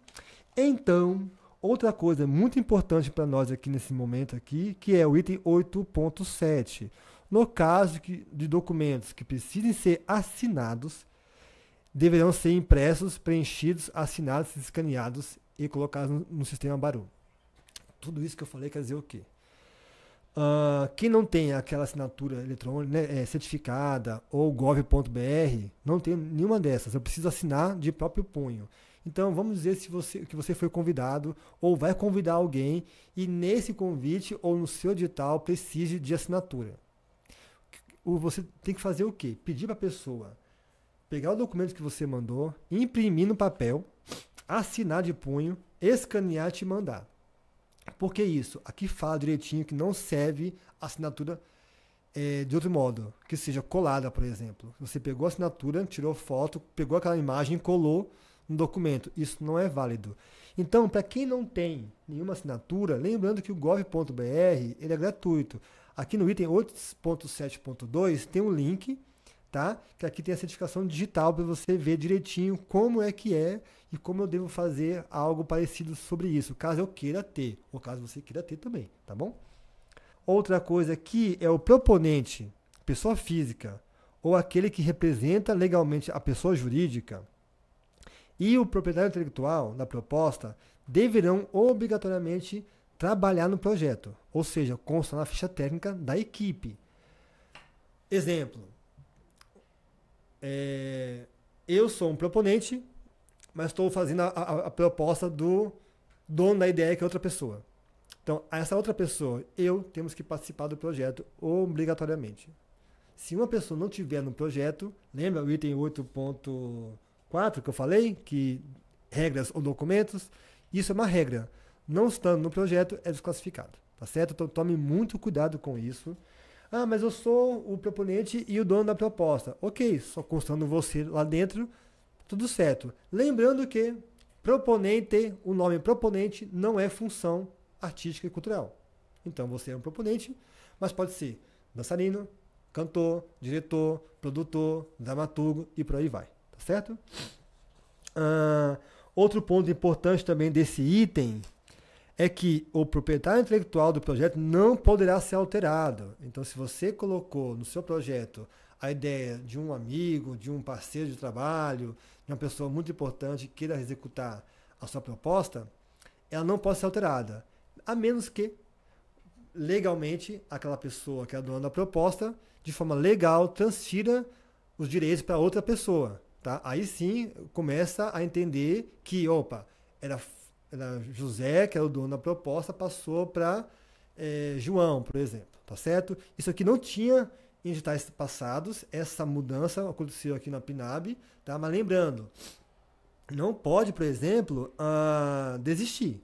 Então, outra coisa muito importante para nós aqui nesse momento aqui, que é o item 8.7. No caso que, de documentos que precisem ser assinados, deverão ser impressos, preenchidos, assinados, escaneados e colocados no, sistema Baru. Tudo isso que eu falei quer dizer o quê? Uh, quem não tem aquela assinatura eletrônica né, é, certificada ou gov.br, não tem nenhuma dessas. Eu preciso assinar de próprio punho. Então vamos dizer se você, que você foi convidado ou vai convidar alguém e nesse convite ou no seu digital precise de assinatura. O, você tem que fazer o quê? Pedir para a pessoa pegar o documento que você mandou, imprimir no papel, assinar de punho, escanear e te mandar. Por que isso? Aqui fala direitinho que não serve assinatura é, de outro modo, que seja colada, por exemplo. Você pegou a assinatura, tirou foto, pegou aquela imagem e colou no documento. Isso não é válido. Então, para quem não tem nenhuma assinatura, lembrando que o gov.br ele é gratuito. Aqui no item 8.7.2 tem um link tá? Que aqui tem a certificação digital para você ver direitinho como é que é e como eu devo fazer algo parecido sobre isso, caso eu queira ter, ou caso você queira ter também, tá bom? Outra coisa aqui é o proponente, pessoa física, ou aquele que representa legalmente a pessoa jurídica, e o proprietário intelectual da proposta deverão obrigatoriamente trabalhar no projeto, ou seja, consta na ficha técnica da equipe. Exemplo: é, eu sou um proponente, mas estou fazendo a, a, a, proposta do dono da ideia que é outra pessoa. Então, essa outra pessoa, eu, temos que participar do projeto obrigatoriamente. Se uma pessoa não tiver no projeto, lembra o item 8.4 que eu falei, que regras ou documentos, isso é uma regra. Não estando no projeto, é desclassificado, tá certo? Então, tome muito cuidado com isso. Ah, mas eu sou o proponente e o dono da proposta. Ok, só constando você lá dentro, tudo certo. Lembrando que proponente, o nome proponente não é função artística e cultural. Então você é um proponente, mas pode ser dançarino, cantor, diretor, produtor, dramaturgo e por aí vai, tá certo? Ah, outro ponto importante também desse item é que o proprietário intelectual do projeto não poderá ser alterado. Então, se você colocou no seu projeto a ideia de um amigo, de um parceiro de trabalho, de uma pessoa muito importante que queira executar a sua proposta, ela não pode ser alterada, a menos que legalmente aquela pessoa que é a dona da proposta, de forma legal, transfira os direitos para outra pessoa. Tá? Aí sim começa a entender que, opa, era era José, que era o dono da proposta, passou para é, João, por exemplo, tá certo? Isso aqui não tinha em editais passados, essa mudança aconteceu aqui na PNAB, tá? Mas lembrando, não pode, por exemplo, uh, desistir,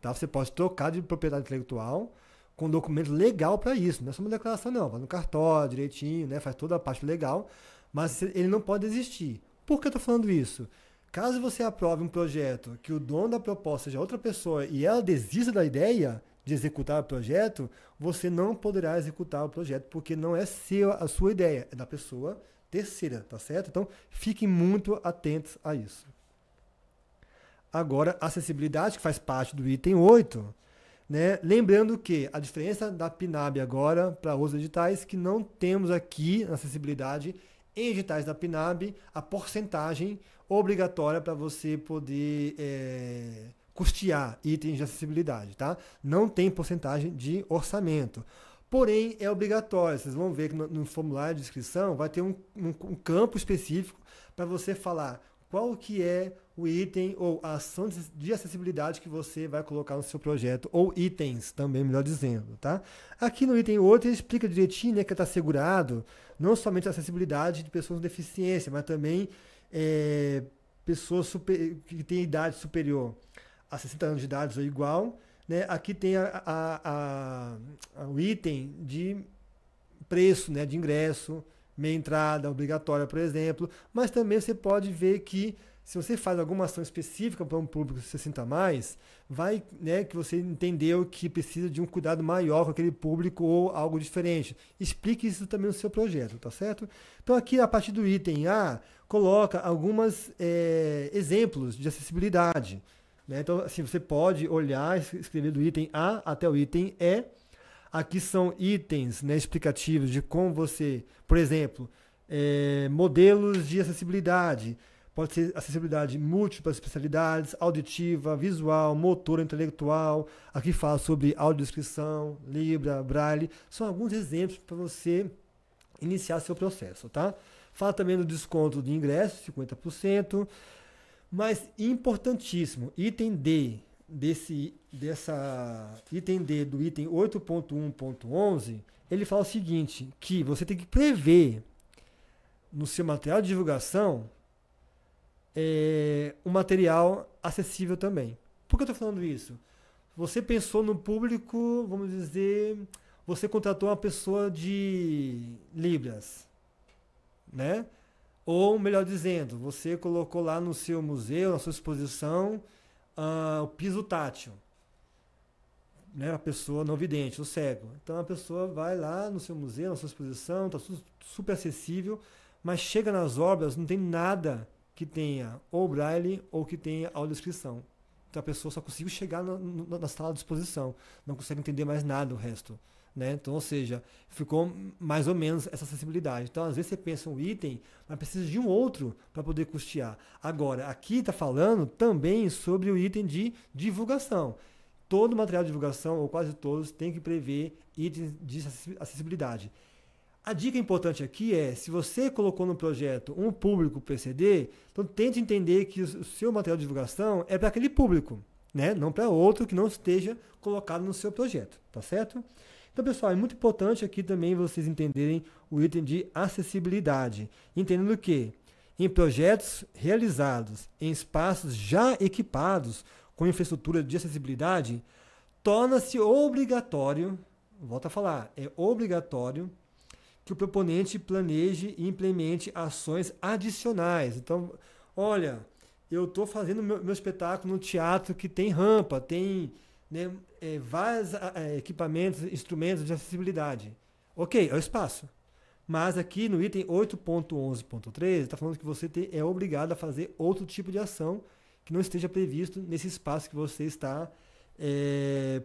tá? Você pode trocar de propriedade intelectual com documento legal para isso, não é só uma declaração não, vai no cartório direitinho, né? Faz toda a parte legal, mas ele não pode desistir. Por que eu tô falando isso? Caso você aprove um projeto que o dono da proposta seja outra pessoa e ela desista da ideia de executar o projeto, você não poderá executar o projeto porque não é seu a sua ideia, é da pessoa terceira, tá certo? Então, fiquem muito atentos a isso. Agora, acessibilidade, que faz parte do item 8, né? Lembrando que a diferença da PNAB agora para os editais que não temos aqui na acessibilidade em editais da PNAB a porcentagem obrigatória para você poder é, custear itens de acessibilidade, tá? Não tem porcentagem de orçamento. Porém, é obrigatório. Vocês vão ver que no, no formulário de inscrição vai ter um, um, um campo específico para você falar qual que é o item ou a ação de acessibilidade que você vai colocar no seu projeto, ou itens também, melhor dizendo, tá? Aqui no item 8 ele explica direitinho né, que está assegurado não somente a acessibilidade de pessoas com deficiência, mas também é, pessoas super, que têm idade superior a 60 anos de idade ou igual. Né? Aqui tem a, a, a, o item de preço né? de ingresso, meia entrada obrigatória, por exemplo. Mas também você pode ver que se você faz alguma ação específica para um público que se sinta mais, vai né, que você entendeu que precisa de um cuidado maior com aquele público ou algo diferente. Explique isso também no seu projeto, tá certo? Então aqui a partir do item A, coloca alguns é, eh, exemplos de acessibilidade. Né? Então assim, você pode olhar, escrever do item A até o item E. Aqui são itens né, explicativos de como você, por exemplo, é, modelos de acessibilidade, Pode ser acessibilidade múltiplas especialidades, auditiva, visual, motora intelectual. Aqui fala sobre audiodescrição, Libra, Braille. São alguns exemplos para você iniciar seu processo, tá? Fala também do desconto de ingresso, 50%. Mas importantíssimo, item D desse dessa item D do item 8.1.11, ele fala o seguinte, que você tem que prever no seu material de divulgação é, um material acessível também. Por que eu estou falando isso? Você pensou no público, vamos dizer, você contratou uma pessoa de Libras, né? Ou, melhor dizendo, você colocou lá no seu museu, na sua exposição, uh, o piso tátil. Né? A pessoa não vidente, o cego. Então a pessoa vai lá no seu museu, na sua exposição, está super acessível, mas chega nas obras, não tem nada que tenha ou braille ou que tenha audiodescrição. Então a pessoa só conseguiu chegar na, na, sala de exposição, não consegue entender mais nada o resto. Né? Então, ou seja, ficou mais ou menos essa acessibilidade. Então, às vezes você pensa um item, mas precisa de um outro para poder custear. Agora, aqui está falando também sobre o item de divulgação. Todo material de divulgação, ou quase todos, tem que prever itens de acessibilidade. A dica importante aqui é, se você colocou no projeto um público PCD, então tente entender que o seu material de divulgação é para aquele público, né? Não para outro que não esteja colocado no seu projeto, tá certo? Então, pessoal, é muito importante aqui também vocês entenderem o item de acessibilidade, entendendo que em projetos realizados em espaços já equipados com infraestrutura de acessibilidade, torna-se obrigatório, volta a falar, é obrigatório que o proponente planeje e implemente ações adicionais. Então, olha, eu estou fazendo meu, meu espetáculo no teatro que tem rampa, tem né, é, vários é, equipamentos, instrumentos de acessibilidade. Ok, é o espaço. Mas aqui no item 8.11.13, está falando que você tem, é obrigado a fazer outro tipo de ação que não esteja previsto nesse espaço que você está é,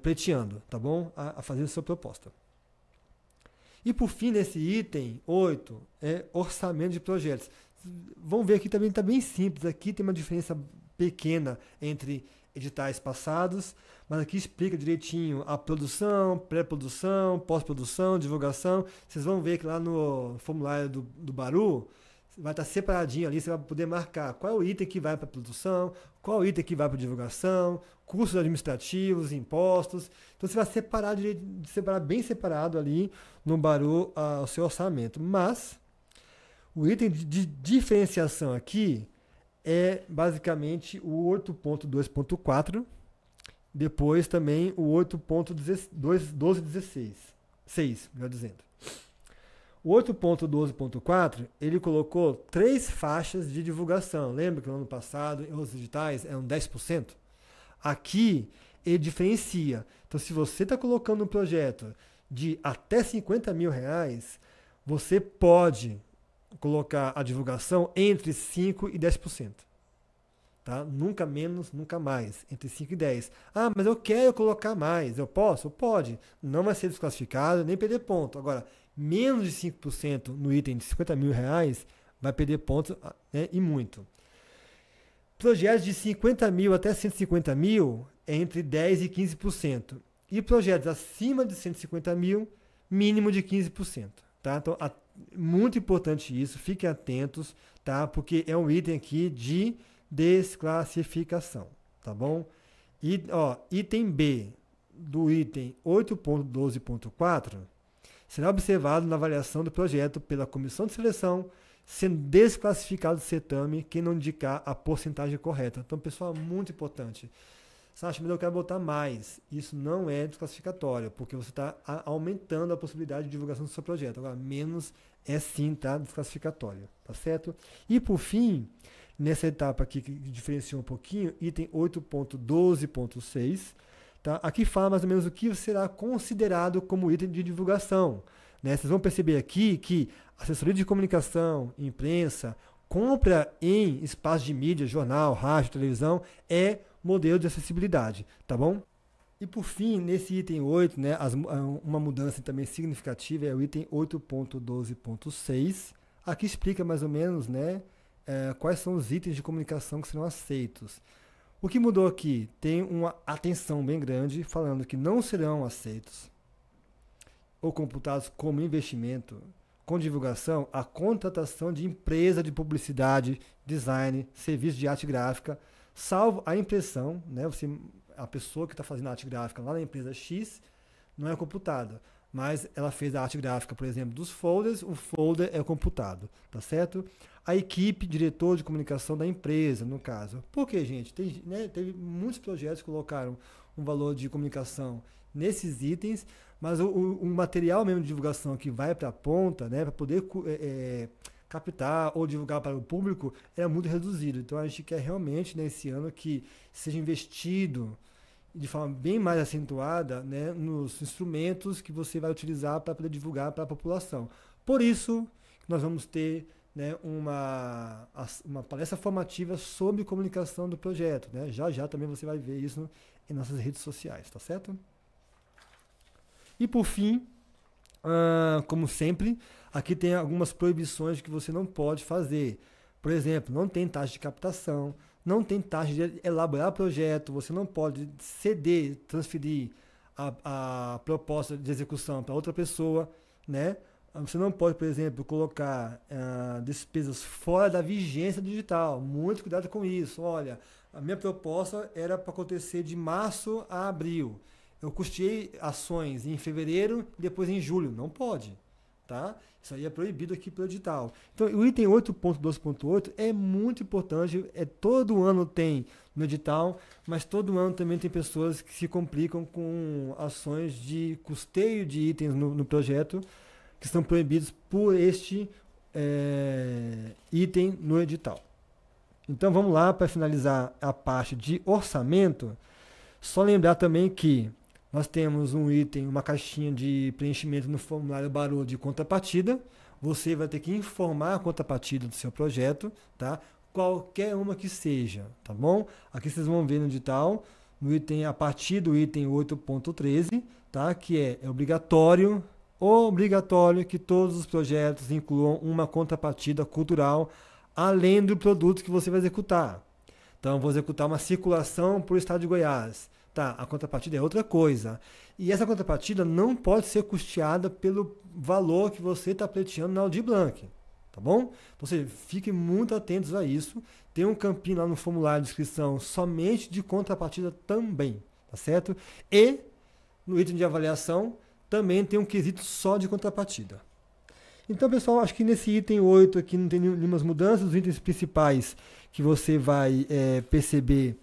tá bom? A, a fazer a sua proposta. E por fim, nesse item 8, é orçamento de projetos. Vão ver que também está bem simples. Aqui tem uma diferença pequena entre editais passados, mas aqui explica direitinho a produção, pré-produção, pós-produção, divulgação. Vocês vão ver que lá no formulário do, do Baru, vai estar tá separadinho ali, você vai poder marcar qual é o item que vai para produção, qual é o item que vai para divulgação, custos administrativos, impostos. Então você vai separar, separar bem separado ali no Baru ah, o seu orçamento. Mas o item de diferenciação aqui é basicamente o 8.2.4, depois também o 8.12.16, 6, melhor dizendo. O 8.12.4, ele colocou três faixas de divulgação. Lembra que no ano passado, em outros digitais, eram 10%? Aqui, ele diferencia. Então, se você está colocando um projeto de até 50 mil reais, você pode colocar a divulgação entre 5% e 10%. Tá? Nunca menos, nunca mais. Entre 5 e 10. Ah, mas eu quero colocar mais. Eu posso? Pode. Não vai ser desclassificado, nem perder ponto. Agora, menos de 5% no item de 50 mil reais, vai perder pontos ah, né, e muito. Projetos de 50 mil até 150 mil, é entre 10% e 15%. E projetos acima de 150 mil, mínimo de 15%. Tá? Então, a, muito importante isso, fiquem atentos, tá? porque é um item aqui de desclassificação. Tá bom? E, ó, item B do item 8.12.4 será observado na avaliação do projeto pela comissão de seleção, sendo desclassificado do certame quem não indicar a porcentagem correta. Então, pessoal, é muito importante. Sasha, mas eu quero botar mais. Isso não é desclassificatório, porque você está aumentando a possibilidade de divulgação do seu projeto. Agora, menos é sim, tá? Desclassificatório, tá certo? E por fim, nessa etapa aqui que diferencia um pouquinho, item 8.12.6, Tá? Aqui fala mais ou menos o que será considerado como item de divulgação. Né? Vocês vão perceber aqui que assessoria de comunicação, imprensa, compra em espaço de mídia, jornal, rádio, televisão, é modelo de acessibilidade, tá bom? E por fim, nesse item 8, né, as, uma mudança também significativa é o item 8.12.6. Aqui explica mais ou menos né, é, quais são os itens de comunicação que serão aceitos. O que mudou aqui? Tem uma atenção bem grande falando que não serão aceitos ou computados como investimento com divulgação a contratação de empresa de publicidade, design, serviço de arte gráfica, salvo a impressão, né? Você, a pessoa que está fazendo arte gráfica lá na empresa X não é computada, mas ela fez a arte gráfica, por exemplo, dos folders, o folder é computado, tá certo? a equipe, diretor de comunicação da empresa, no caso. Porque, gente? Tem, né, teve muitos projetos que colocaram um valor de comunicação nesses itens, mas o, o, o material mesmo de divulgação que vai para a ponta, né, para poder é, é, captar ou divulgar para o público, é muito reduzido. Então a gente quer realmente nesse né, ano que seja investido de forma bem mais acentuada né, nos instrumentos que você vai utilizar para poder divulgar para a população. Por isso, nós vamos ter né, uma, uma palestra formativa sobre comunicação do projeto. Né? Já já também você vai ver isso em nossas redes sociais, tá certo? E por fim, ah, como sempre, aqui tem algumas proibições que você não pode fazer. Por exemplo, não tem taxa de captação, não tem taxa de elaborar projeto, você não pode ceder, transferir a, a proposta de execução para outra pessoa, né? Você não pode, por exemplo, colocar ah, despesas fora da vigência digital. Muito cuidado com isso. Olha, a minha proposta era para acontecer de março a abril. Eu custeei ações em fevereiro e depois em julho. Não pode. Tá? Isso aí é proibido aqui pelo edital. Então, o item 8.2.8 é muito importante, é todo ano tem no edital, mas todo ano também tem pessoas que se complicam com ações de custeio de itens no, no projeto, que são proibidos por este é, item no edital. Então vamos lá para finalizar a parte de orçamento. Só lembrar também que nós temos um item, uma caixinha de preenchimento no formulário Barô de contrapartida. Você vai ter que informar a contrapartida do seu projeto, tá? Qualquer uma que seja, tá bom? Aqui vocês vão ver no edital, no item a partir do item 8.13, tá? Que é, é obrigatório obrigatório que todos os projetos incluam uma contrapartida cultural além do produto que você vai executar. Então, vou executar uma circulação para o estado de Goiás. Tá, a contrapartida é outra coisa. E essa contrapartida não pode ser custeada pelo valor que você está pleiteando na Audi Blanc. Tá bom? Então, você fique muito atentos a isso. Tem um campinho lá no formulário de inscrição somente de contrapartida também. Tá certo? E no item de avaliação, também tem um quesito só de contrapartida. Então, pessoal, acho que nesse item 8 aqui não tem nenhuma mudanças. Os itens principais que você vai é, perceber,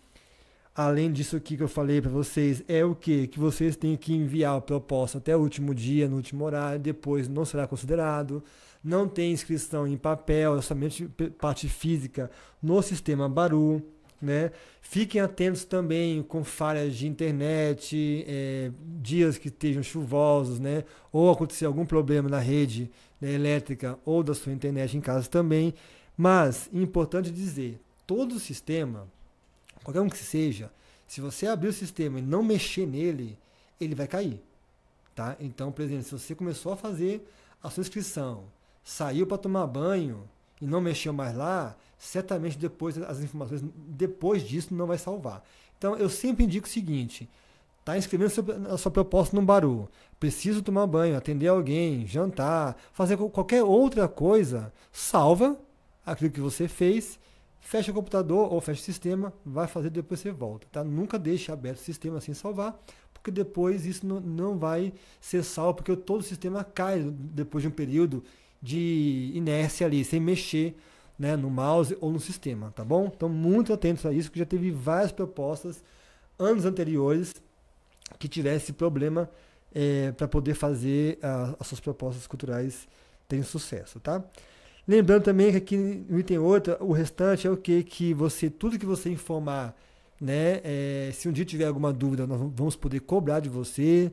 além disso aqui que eu falei para vocês, é o que? Que vocês têm que enviar a proposta até o último dia, no último horário, depois não será considerado. Não tem inscrição em papel, é somente parte física no sistema Baru. Né? Fiquem atentos também com falhas de internet, é, dias que estejam chuvosos, né? ou acontecer algum problema na rede né, elétrica ou da sua internet em casa também. Mas, importante dizer, todo sistema, qualquer um que seja, se você abrir o sistema e não mexer nele, ele vai cair. Tá? Então, por exemplo, se você começou a fazer a sua inscrição, saiu para tomar banho, e não mexeu mais lá, certamente depois as informações depois disso não vai salvar. Então eu sempre indico o seguinte: está inscrevendo a sua proposta num baru, preciso tomar banho, atender alguém, jantar, fazer qualquer outra coisa, salva aquilo que você fez, fecha o computador ou fecha o sistema, vai fazer depois você volta, tá? Nunca deixe aberto o sistema sem salvar, porque depois isso não, não vai ser salvo, porque todo o sistema cai depois de um período de inércia ali, sem mexer né, no mouse ou no sistema, tá bom? Então, muito atentos a isso, que já teve várias propostas anos anteriores que tivesse problema é, eh, para poder fazer a, as suas propostas culturais terem sucesso, tá? Lembrando também que aqui no item 8, o restante é o que que você, tudo que você informar, né, é, se um dia tiver alguma dúvida, nós vamos poder cobrar de você.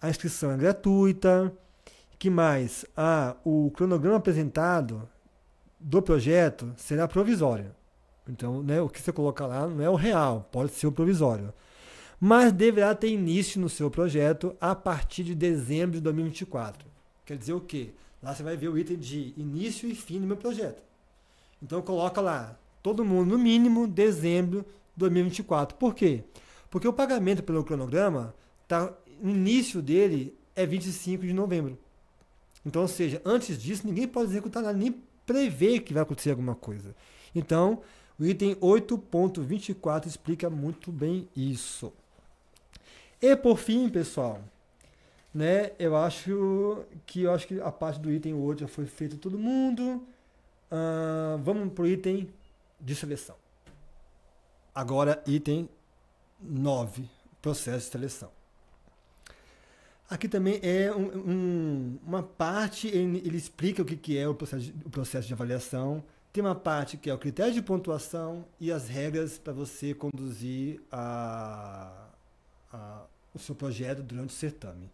A inscrição é gratuita, que mais? Ah, o cronograma apresentado do projeto será provisório. Então, né, o que você coloca lá não é o real, pode ser o provisório. Mas deverá ter início no seu projeto a partir de dezembro de 2024. Quer dizer o quê? Lá você vai ver o item de início e fim do meu projeto. Então coloca lá, todo mundo no mínimo dezembro de 2024. Por quê? Porque o pagamento pelo cronograma, tá, o início dele é 25 de novembro. Então, ou seja, antes disso, ninguém pode executar nada, nem prever que vai acontecer alguma coisa. Então, o item 8.24 explica muito bem isso. E por fim, pessoal, né, eu acho que eu acho que a parte do item 8 já foi feita todo mundo. Uh, vamos para o item de seleção. Agora, item 9, processo de seleção. Aqui também é um, um, uma parte, ele, ele, explica o que, que é o processo, de, o processo de avaliação. Tem uma parte que é o critério de pontuação e as regras para você conduzir a, a, o seu projeto durante o certame.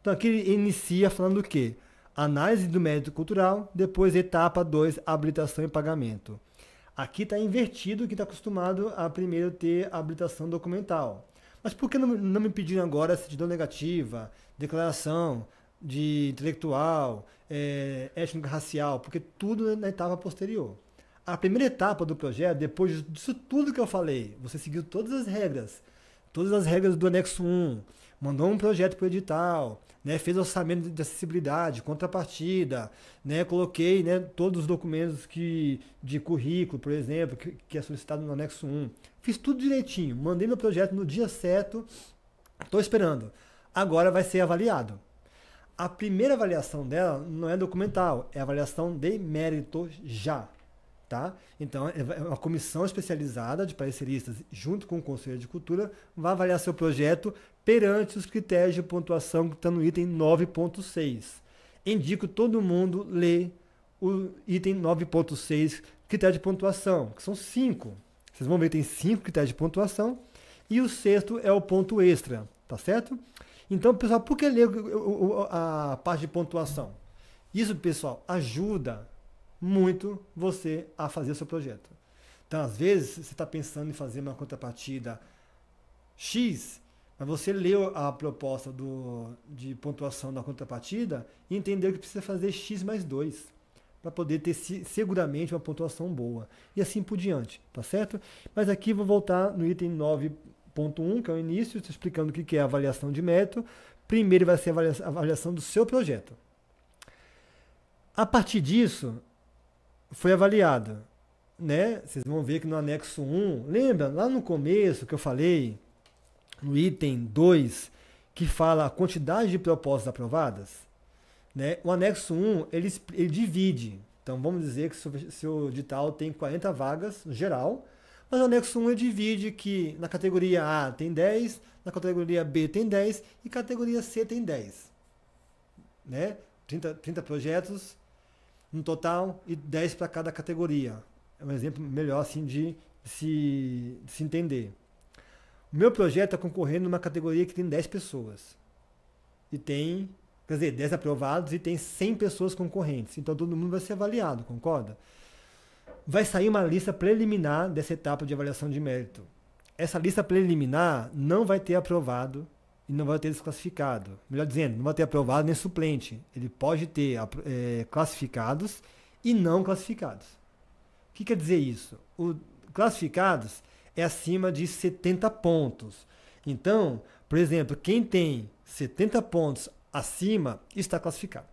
Então aqui ele inicia falando o quê? Análise do mérito cultural, depois etapa 2, habilitação e pagamento. Aqui está invertido que está acostumado a primeiro ter habilitação documental. Mas por que não, não me pediram agora certidão negativa, declaração de intelectual, é, eh, étnico-racial? Porque tudo na etapa posterior. A primeira etapa do projeto, depois disso tudo que eu falei, você seguiu todas as regras, todas as regras do anexo 1, mandou um projeto para o edital, né, fez orçamento de acessibilidade, contrapartida, né, coloquei né, todos os documentos que, de currículo, por exemplo, que, que é solicitado no anexo 1. Fiz tudo direitinho, mandei meu projeto no dia certo, estou esperando. Agora vai ser avaliado. A primeira avaliação dela não é documental, é avaliação de mérito já. Tá? Então, é, é uma comissão especializada de pareceristas, junto com o Conselho de Cultura, vai avaliar seu projeto perante os critérios de pontuação que estão tá no item 9.6. Indico todo mundo ler o item 9.6, critério de pontuação, que são cinco. Vocês vão ver tem cinco critérios de pontuação e o sexto é o ponto extra, tá certo? Então, pessoal, por que ler a parte de pontuação? Isso, pessoal, ajuda muito você a fazer seu projeto. Então, às vezes, você está pensando em fazer uma contrapartida X mas você leu a proposta do, de pontuação da contrapartida e entendeu que precisa fazer x mais 2 para poder ter seguramente uma pontuação boa. E assim por diante, tá certo? Mas aqui vou voltar no item 9.1, que é o início, explicando o que é a avaliação de método. Primeiro vai ser a avaliação do seu projeto. A partir disso, foi avaliado. Né? Vocês vão ver que no anexo 1, lembra lá no começo que eu falei no item 2, que fala a quantidade de propostas aprovadas, né? o anexo 1 ele, ele divide. Então vamos dizer que seu, seu edital tem 40 vagas no geral, mas o anexo 1 ele divide que na categoria A tem 10, na categoria B tem 10 e categoria C tem 10. Né? 30, 30 projetos no total e 10 para cada categoria. É um exemplo melhor assim de se, de se entender. Meu projeto está concorrendo numa categoria que tem 10 pessoas. E tem, quer dizer, 10 aprovados e tem 100 pessoas concorrentes. Então todo mundo vai ser avaliado, concorda? Vai sair uma lista preliminar dessa etapa de avaliação de mérito. Essa lista preliminar não vai ter aprovado e não vai ter desclassificado. Melhor dizendo, não vai ter aprovado nem suplente. Ele pode ter é, classificados e não classificados. O que quer dizer isso? O classificados é acima de 70 pontos. Então, por exemplo, quem tem 70 pontos acima está classificado.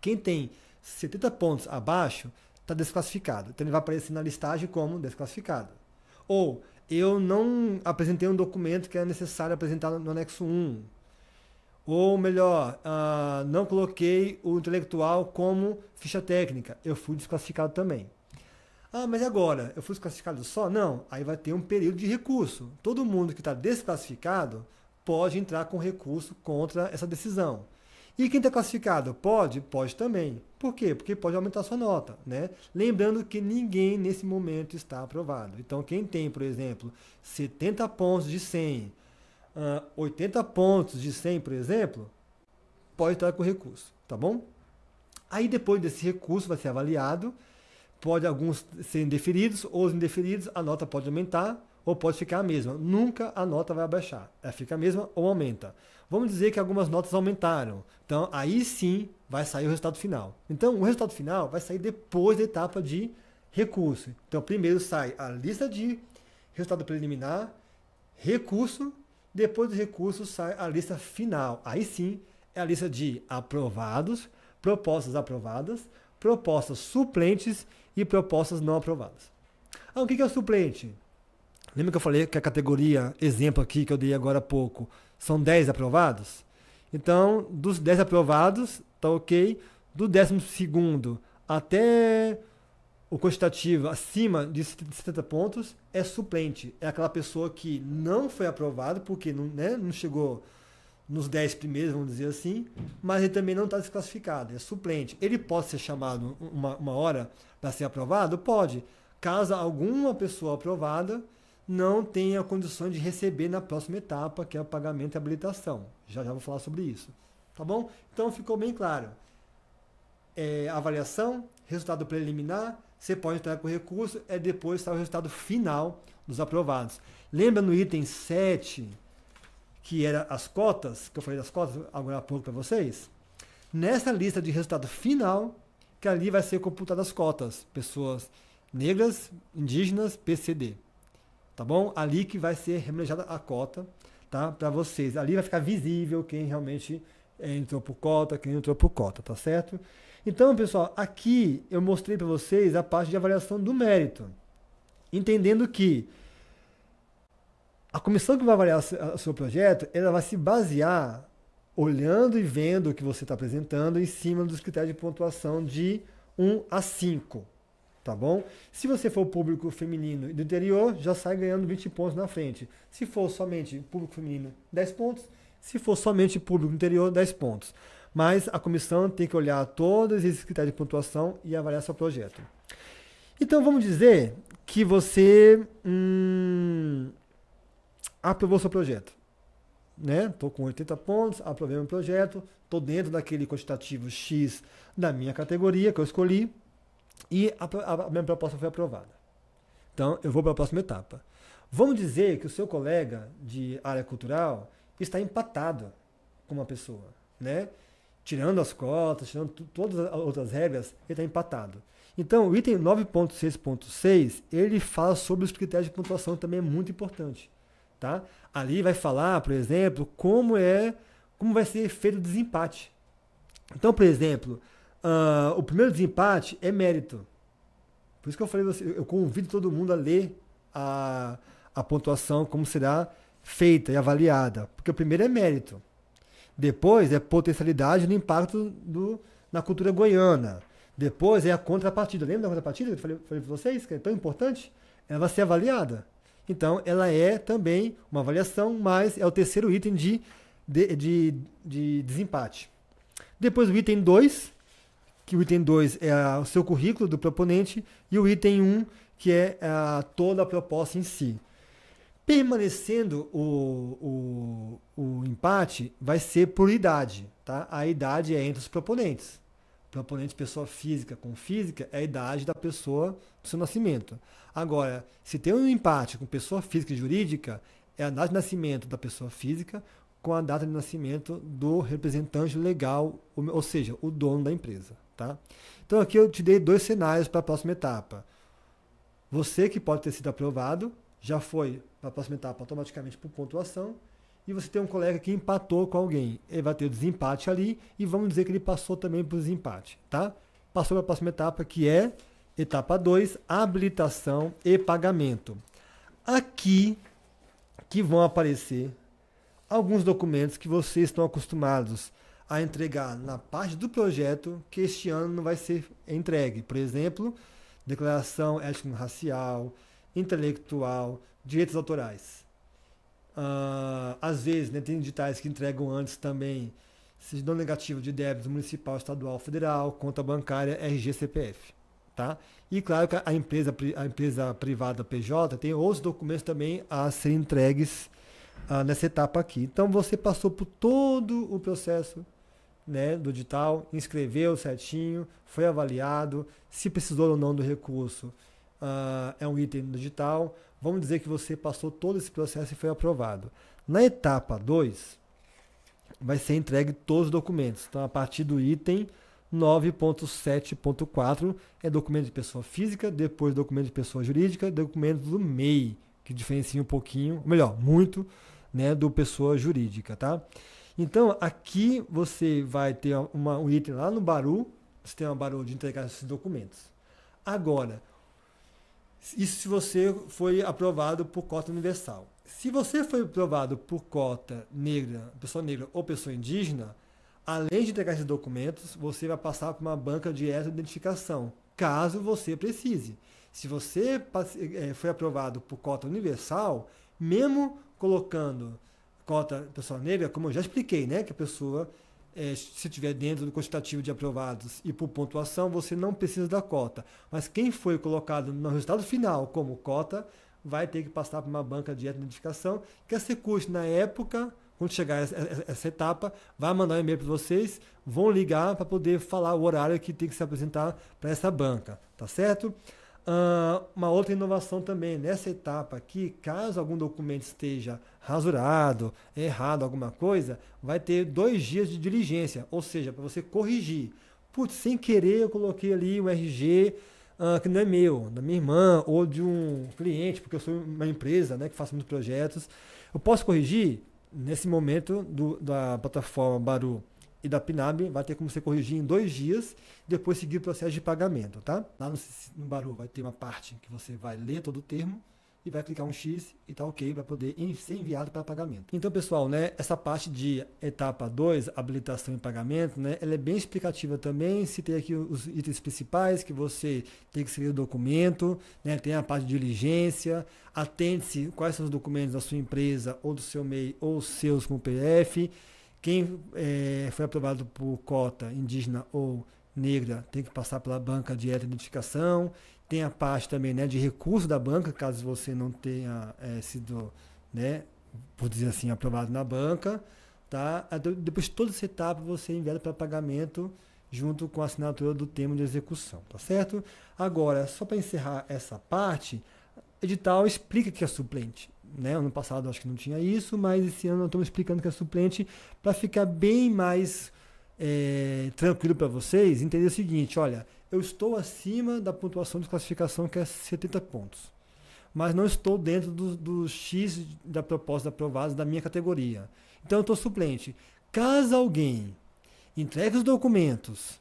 Quem tem 70 pontos abaixo está desclassificado. Então ele vai aparecer na listagem como desclassificado. Ou eu não apresentei um documento que era é necessário apresentar no anexo 1. Ou melhor, uh, não coloquei o intelectual como ficha técnica. Eu fui desclassificado também. Ah, mas agora, eu fui classificado só? Não. Aí vai ter um período de recurso. Todo mundo que está desclassificado pode entrar com recurso contra essa decisão. E quem está classificado pode? Pode também. Por quê? Porque pode aumentar sua nota. Né? Lembrando que ninguém nesse momento está aprovado. Então, quem tem, por exemplo, 70 pontos de 100, 80 ah, pontos de 100, por exemplo, pode entrar com recurso, tá bom? Aí, depois desse recurso, vai ser avaliado pode alguns serem deferidos, ou os indeferidos, a nota pode aumentar ou pode ficar a mesma. Nunca a nota vai abaixar. Ela é, fica a mesma ou aumenta. Vamos dizer que algumas notas aumentaram. Então, aí sim vai sair o resultado final. Então, o resultado final vai sair depois da etapa de recurso. Então, primeiro sai a lista de resultado preliminar, recurso, depois do recurso sai a lista final. Aí sim é a lista de aprovados, propostas aprovadas, propostas suplentes e propostas não aprovadas. Ah, o que é o suplente? Lembra que eu falei que a categoria, exemplo aqui que eu dei agora há pouco, são 10 aprovados? Então, dos 10 aprovados, tá ok. Do 12 até o quantitativo acima de 70 pontos é suplente. É aquela pessoa que não foi aprovada porque não, né, não chegou nos 10 primeiros, vamos dizer assim, mas ele também não está desclassificado, é suplente. Ele pode ser chamado uma, uma hora para ser aprovado? Pode, caso alguma pessoa aprovada não tenha condições de receber na próxima etapa, que é o pagamento e habilitação. Já já vou falar sobre isso. Tá bom? Então ficou bem claro. É, avaliação, resultado preliminar, você pode entrar com recurso, é depois está o resultado final dos aprovados. Lembra no item 7 que era as cotas, que eu falei das cotas agora há pouco para vocês, nessa lista de resultado final, que ali vai ser computadas as cotas, pessoas negras, indígenas, PCD. Tá bom? Ali que vai ser remanejada a cota, tá? Para vocês. Ali vai ficar visível quem realmente eh, entrou por cota, quem entrou por cota, tá certo? Então, pessoal, aqui eu mostrei para vocês a parte de avaliação do mérito, entendendo que a comissão que vai avaliar o seu projeto, ela vai se basear olhando e vendo o que você está apresentando em cima dos critérios de pontuação de 1 a 5, tá bom? Se você for público feminino e do interior, já sai ganhando 20 pontos na frente. Se for somente público feminino, 10 pontos. Se for somente público interior, 10 pontos. Mas a comissão tem que olhar todos esses critérios de pontuação e avaliar seu projeto. Então vamos dizer que você hum, aprovou seu projeto. Né? Estou com 80 pontos, aprovei meu projeto, estou dentro daquele quantitativo X da minha categoria que eu escolhi e a, a, minha proposta foi aprovada. Então, eu vou para a próxima etapa. Vamos dizer que o seu colega de área cultural está empatado com uma pessoa, né? Tirando as cotas, tirando todas as outras regras, ele está empatado. Então, o item 9.6.6, ele fala sobre os critérios de pontuação, também é muito importante tá? Ali vai falar, por exemplo, como é, como vai ser feito o desempate. Então, por exemplo, uh, o primeiro desempate é mérito. Por isso que eu falei, eu convido todo mundo a ler a, a pontuação, como será feita e avaliada. Porque o primeiro é mérito. Depois é potencialidade no impacto do, na cultura goiana. Depois é a contrapartida. Lembra da contrapartida que eu falei, falei para vocês, que é tão importante? Ela vai ser avaliada. Então, ela é também uma avaliação, mas é o terceiro item de, de, de, de desempate. Depois o item 2, que o item 2 é a, o seu currículo do proponente, e o item 1, um, que é a, toda a proposta em si. Permanecendo o, o, o empate, vai ser por idade. Tá? A idade é entre os proponentes. Proponente pessoa física com física é a idade da pessoa do seu nascimento. Agora, se tem um empate com pessoa física e jurídica, é a data de nascimento da pessoa física com a data de nascimento do representante legal, ou seja, o dono da empresa. Tá? Então aqui eu te dei dois cenários para a próxima etapa. Você que pode ter sido aprovado, já foi para a próxima etapa automaticamente por pontuação, e você tem um colega que empatou com alguém. Ele vai ter o desempate ali, e vamos dizer que ele passou também para o desempate. Tá? Passou para a próxima etapa, que é Etapa 2, habilitação e pagamento. Aqui que vão aparecer alguns documentos que vocês estão acostumados a entregar na parte do projeto que este ano não vai ser entregue. Por exemplo, declaração étnico-racial, intelectual, direitos autorais. Uh, às vezes, né, tem editais que entregam antes também não negativa de débito municipal, estadual, federal, conta bancária, RG, CPF. Tá? E claro que a empresa, a empresa privada PJ tem outros documentos também a serem entregues ah, nessa etapa aqui. Então você passou por todo o processo né, do edital, inscreveu certinho, foi avaliado, se precisou ou não do recurso, ah, é um item do edital. Vamos dizer que você passou todo esse processo e foi aprovado. Na etapa 2, vai ser entregue todos os documentos. Então, a partir do item 9.7.4 é documento de pessoa física, depois documento de pessoa jurídica, documento do MEI, que diferencia um pouquinho, melhor, muito, né, do pessoa jurídica, tá? Então, aqui você vai ter uma, um item lá no Baru, você tem uma Baru de entregar esses documentos. Agora, isso se você foi aprovado por cota universal. Se você foi aprovado por cota negra, pessoa negra ou pessoa indígena, Além de entregar esses documentos, você vai passar por uma banca de identificação, caso você precise. Se você eh, eh, foi aprovado por cota universal, mesmo colocando cota pessoa negra, como eu já expliquei, né, que a pessoa é, se estiver dentro do quantitativo de aprovados e por pontuação, você não precisa da cota. Mas quem foi colocado no resultado final como cota vai ter que passar por uma banca de identificação, que essa é custo na época quando chegar essa, essa, etapa, vai mandar um e-mail para vocês, vão ligar para poder falar o horário que tem que se apresentar para essa banca, tá certo? Uh, uma outra inovação também, nessa etapa aqui, caso algum documento esteja rasurado, errado, alguma coisa, vai ter dois dias de diligência, ou seja, para você corrigir. Putz, sem querer eu coloquei ali o RG Uh, que não é meu, da minha irmã ou de um cliente, porque eu sou uma empresa né, que faço muitos projetos. Eu posso corrigir? nesse momento do, da plataforma Baru e da PNAB, vai ter como você corrigir em dois dias, depois seguir o processo de pagamento, tá? Lá no, no Baru vai ter uma parte que você vai ler todo o termo, e vai clicar um X e tá ok, vai poder ser enviado para pagamento. Então, pessoal, né, essa parte de etapa 2, habilitação e pagamento, né, ela é bem explicativa também. tem aqui os itens principais que você tem que seguir o documento, né, tem a parte de diligência, atente-se quais são os documentos da sua empresa ou do seu MEI ou seus com PF, quem é, foi aprovado por cota indígena ou negra tem que passar pela banca de identificação, tem a parte também né, de recurso da banca, caso você não tenha é, sido, né, por dizer assim, aprovado na banca. Tá? Depois de toda essa etapa você é envia para pagamento junto com a assinatura do termo de execução, tá certo? Agora, só para encerrar essa parte, edital explica que é suplente. Né? Ano passado acho que não tinha isso, mas esse ano estamos explicando que é suplente para ficar bem mais é, tranquilo para vocês entender o seguinte: olha, eu estou acima da pontuação de classificação, que é 70 pontos, mas não estou dentro do, do X da proposta aprovada da minha categoria. Então eu estou suplente. Caso alguém entregue os documentos,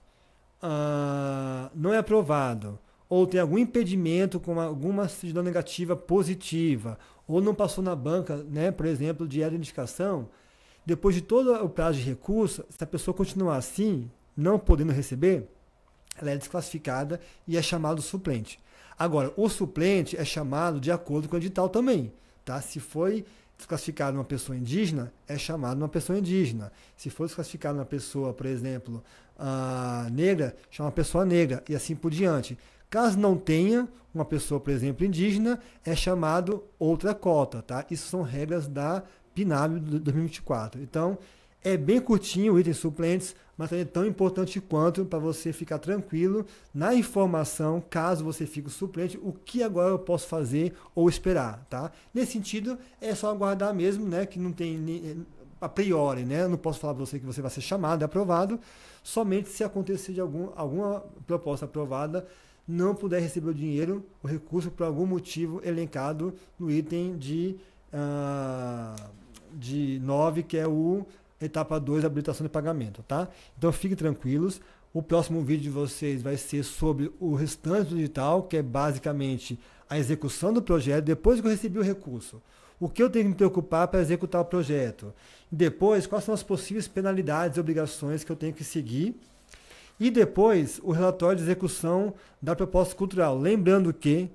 ah, não é aprovado, ou tem algum impedimento com alguma certidão negativa positiva, ou não passou na banca, né, por exemplo, de identificação. indicação depois de todo o prazo de recurso, se a pessoa continuar assim, não podendo receber, ela é desclassificada e é chamado suplente. Agora, o suplente é chamado de acordo com o edital também, tá? Se foi desclassificado uma pessoa indígena, é chamado uma pessoa indígena. Se for desclassificado uma pessoa, por exemplo, uh, negra, chama pessoa negra e assim por diante. Caso não tenha uma pessoa, por exemplo, indígena, é chamado outra cota, tá? Isso são regras da PNAB 2024. Então, é bem curtinho o item suplentes, mas também é tão importante quanto para você ficar tranquilo na informação, caso você fique suplente, o que agora eu posso fazer ou esperar, tá? Nesse sentido, é só aguardar mesmo, né, que não tem a priori, né? Eu não posso falar para você que você vai ser chamado, é aprovado, somente se acontecer de algum, alguma proposta aprovada não puder receber o dinheiro, o recurso por algum motivo elencado no item de uh, de 9, que é o etapa 2, habilitação de pagamento, tá? Então fiquem tranquilos. O próximo vídeo de vocês vai ser sobre o restante do digital, que é basicamente a execução do projeto depois que eu recebi o recurso. O que eu tenho que me preocupar para executar o projeto? Depois, quais são as possíveis penalidades e obrigações que eu tenho que seguir? E depois, o relatório de execução da proposta cultural. Lembrando que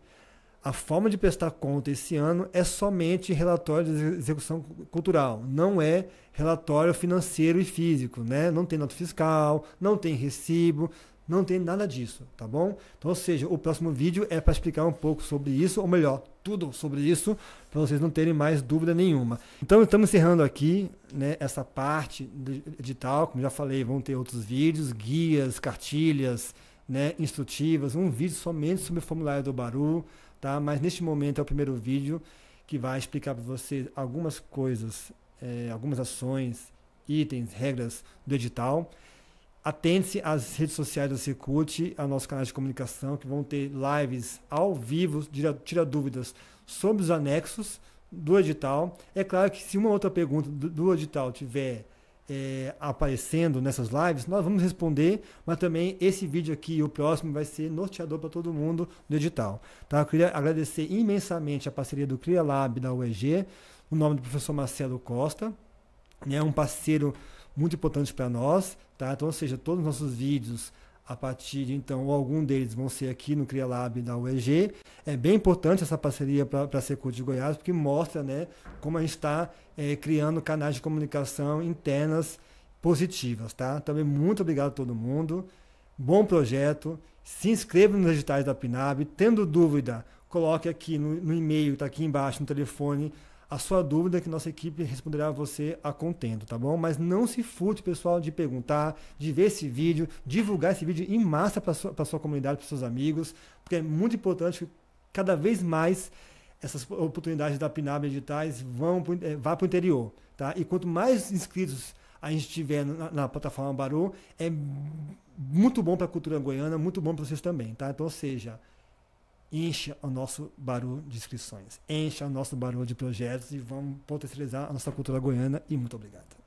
a forma de prestar conta esse ano é somente relatório de execução cultural, não é relatório financeiro e físico, né? Não tem nota fiscal, não tem recibo, não tem nada disso, tá bom? Então, ou seja, o próximo vídeo é para explicar um pouco sobre isso, ou melhor, tudo sobre isso, para vocês não terem mais dúvida nenhuma. Então, estamos encerrando aqui né, essa parte edital, como já falei, vão ter outros vídeos, guias, cartilhas, né, instrutivas, um vídeo somente sobre o formulário do Baru, tá? Mas neste momento é o primeiro vídeo que vai explicar para você algumas coisas, é, algumas ações, itens, regras do edital. Atente-se às redes sociais da Circuit, ao nosso canal de comunicação, que vão ter lives ao vivo, tira dúvidas sobre os anexos do edital. É claro que se uma outra pergunta do edital tiver é, aparecendo nessas lives, nós vamos responder, mas também esse vídeo aqui e o próximo vai ser norteador para todo mundo do edital. Tá? Eu queria agradecer imensamente a parceria do Cria Lab da UEG, o nome do professor Marcelo Costa, é né? um parceiro muito importante para nós, tá? Então, ou seja, todos os nossos vídeos, a partir de então, algum deles vão ser aqui no CRIALAB da UEG. É bem importante essa parceria para a Secult de Goiás, porque mostra né, como a gente está é, criando canais de comunicação internas positivas. Tá? Então, também muito obrigado a todo mundo. Bom projeto. Se inscreva nos digitais da PNAB. Tendo dúvida, coloque aqui no, no e-mail, está aqui embaixo, no telefone a sua dúvida é que nossa equipe responderá a você a contento, tá bom? Mas não se furte, pessoal, de perguntar, de ver esse vídeo, divulgar esse vídeo em massa para sua, sua comunidade, para seus amigos, porque é muito importante que cada vez mais essas oportunidades da PNAB digitais vão eh, vá para o interior, tá? E quanto mais inscritos a gente tiver na, na plataforma Baru, é muito bom para a cultura goiana, muito bom para vocês também, tá? Então, ou seja, enche o nosso barulho de inscrições, enche o nosso barulho de projetos e vamos potencializar a nossa cultura goiana e muito obrigado.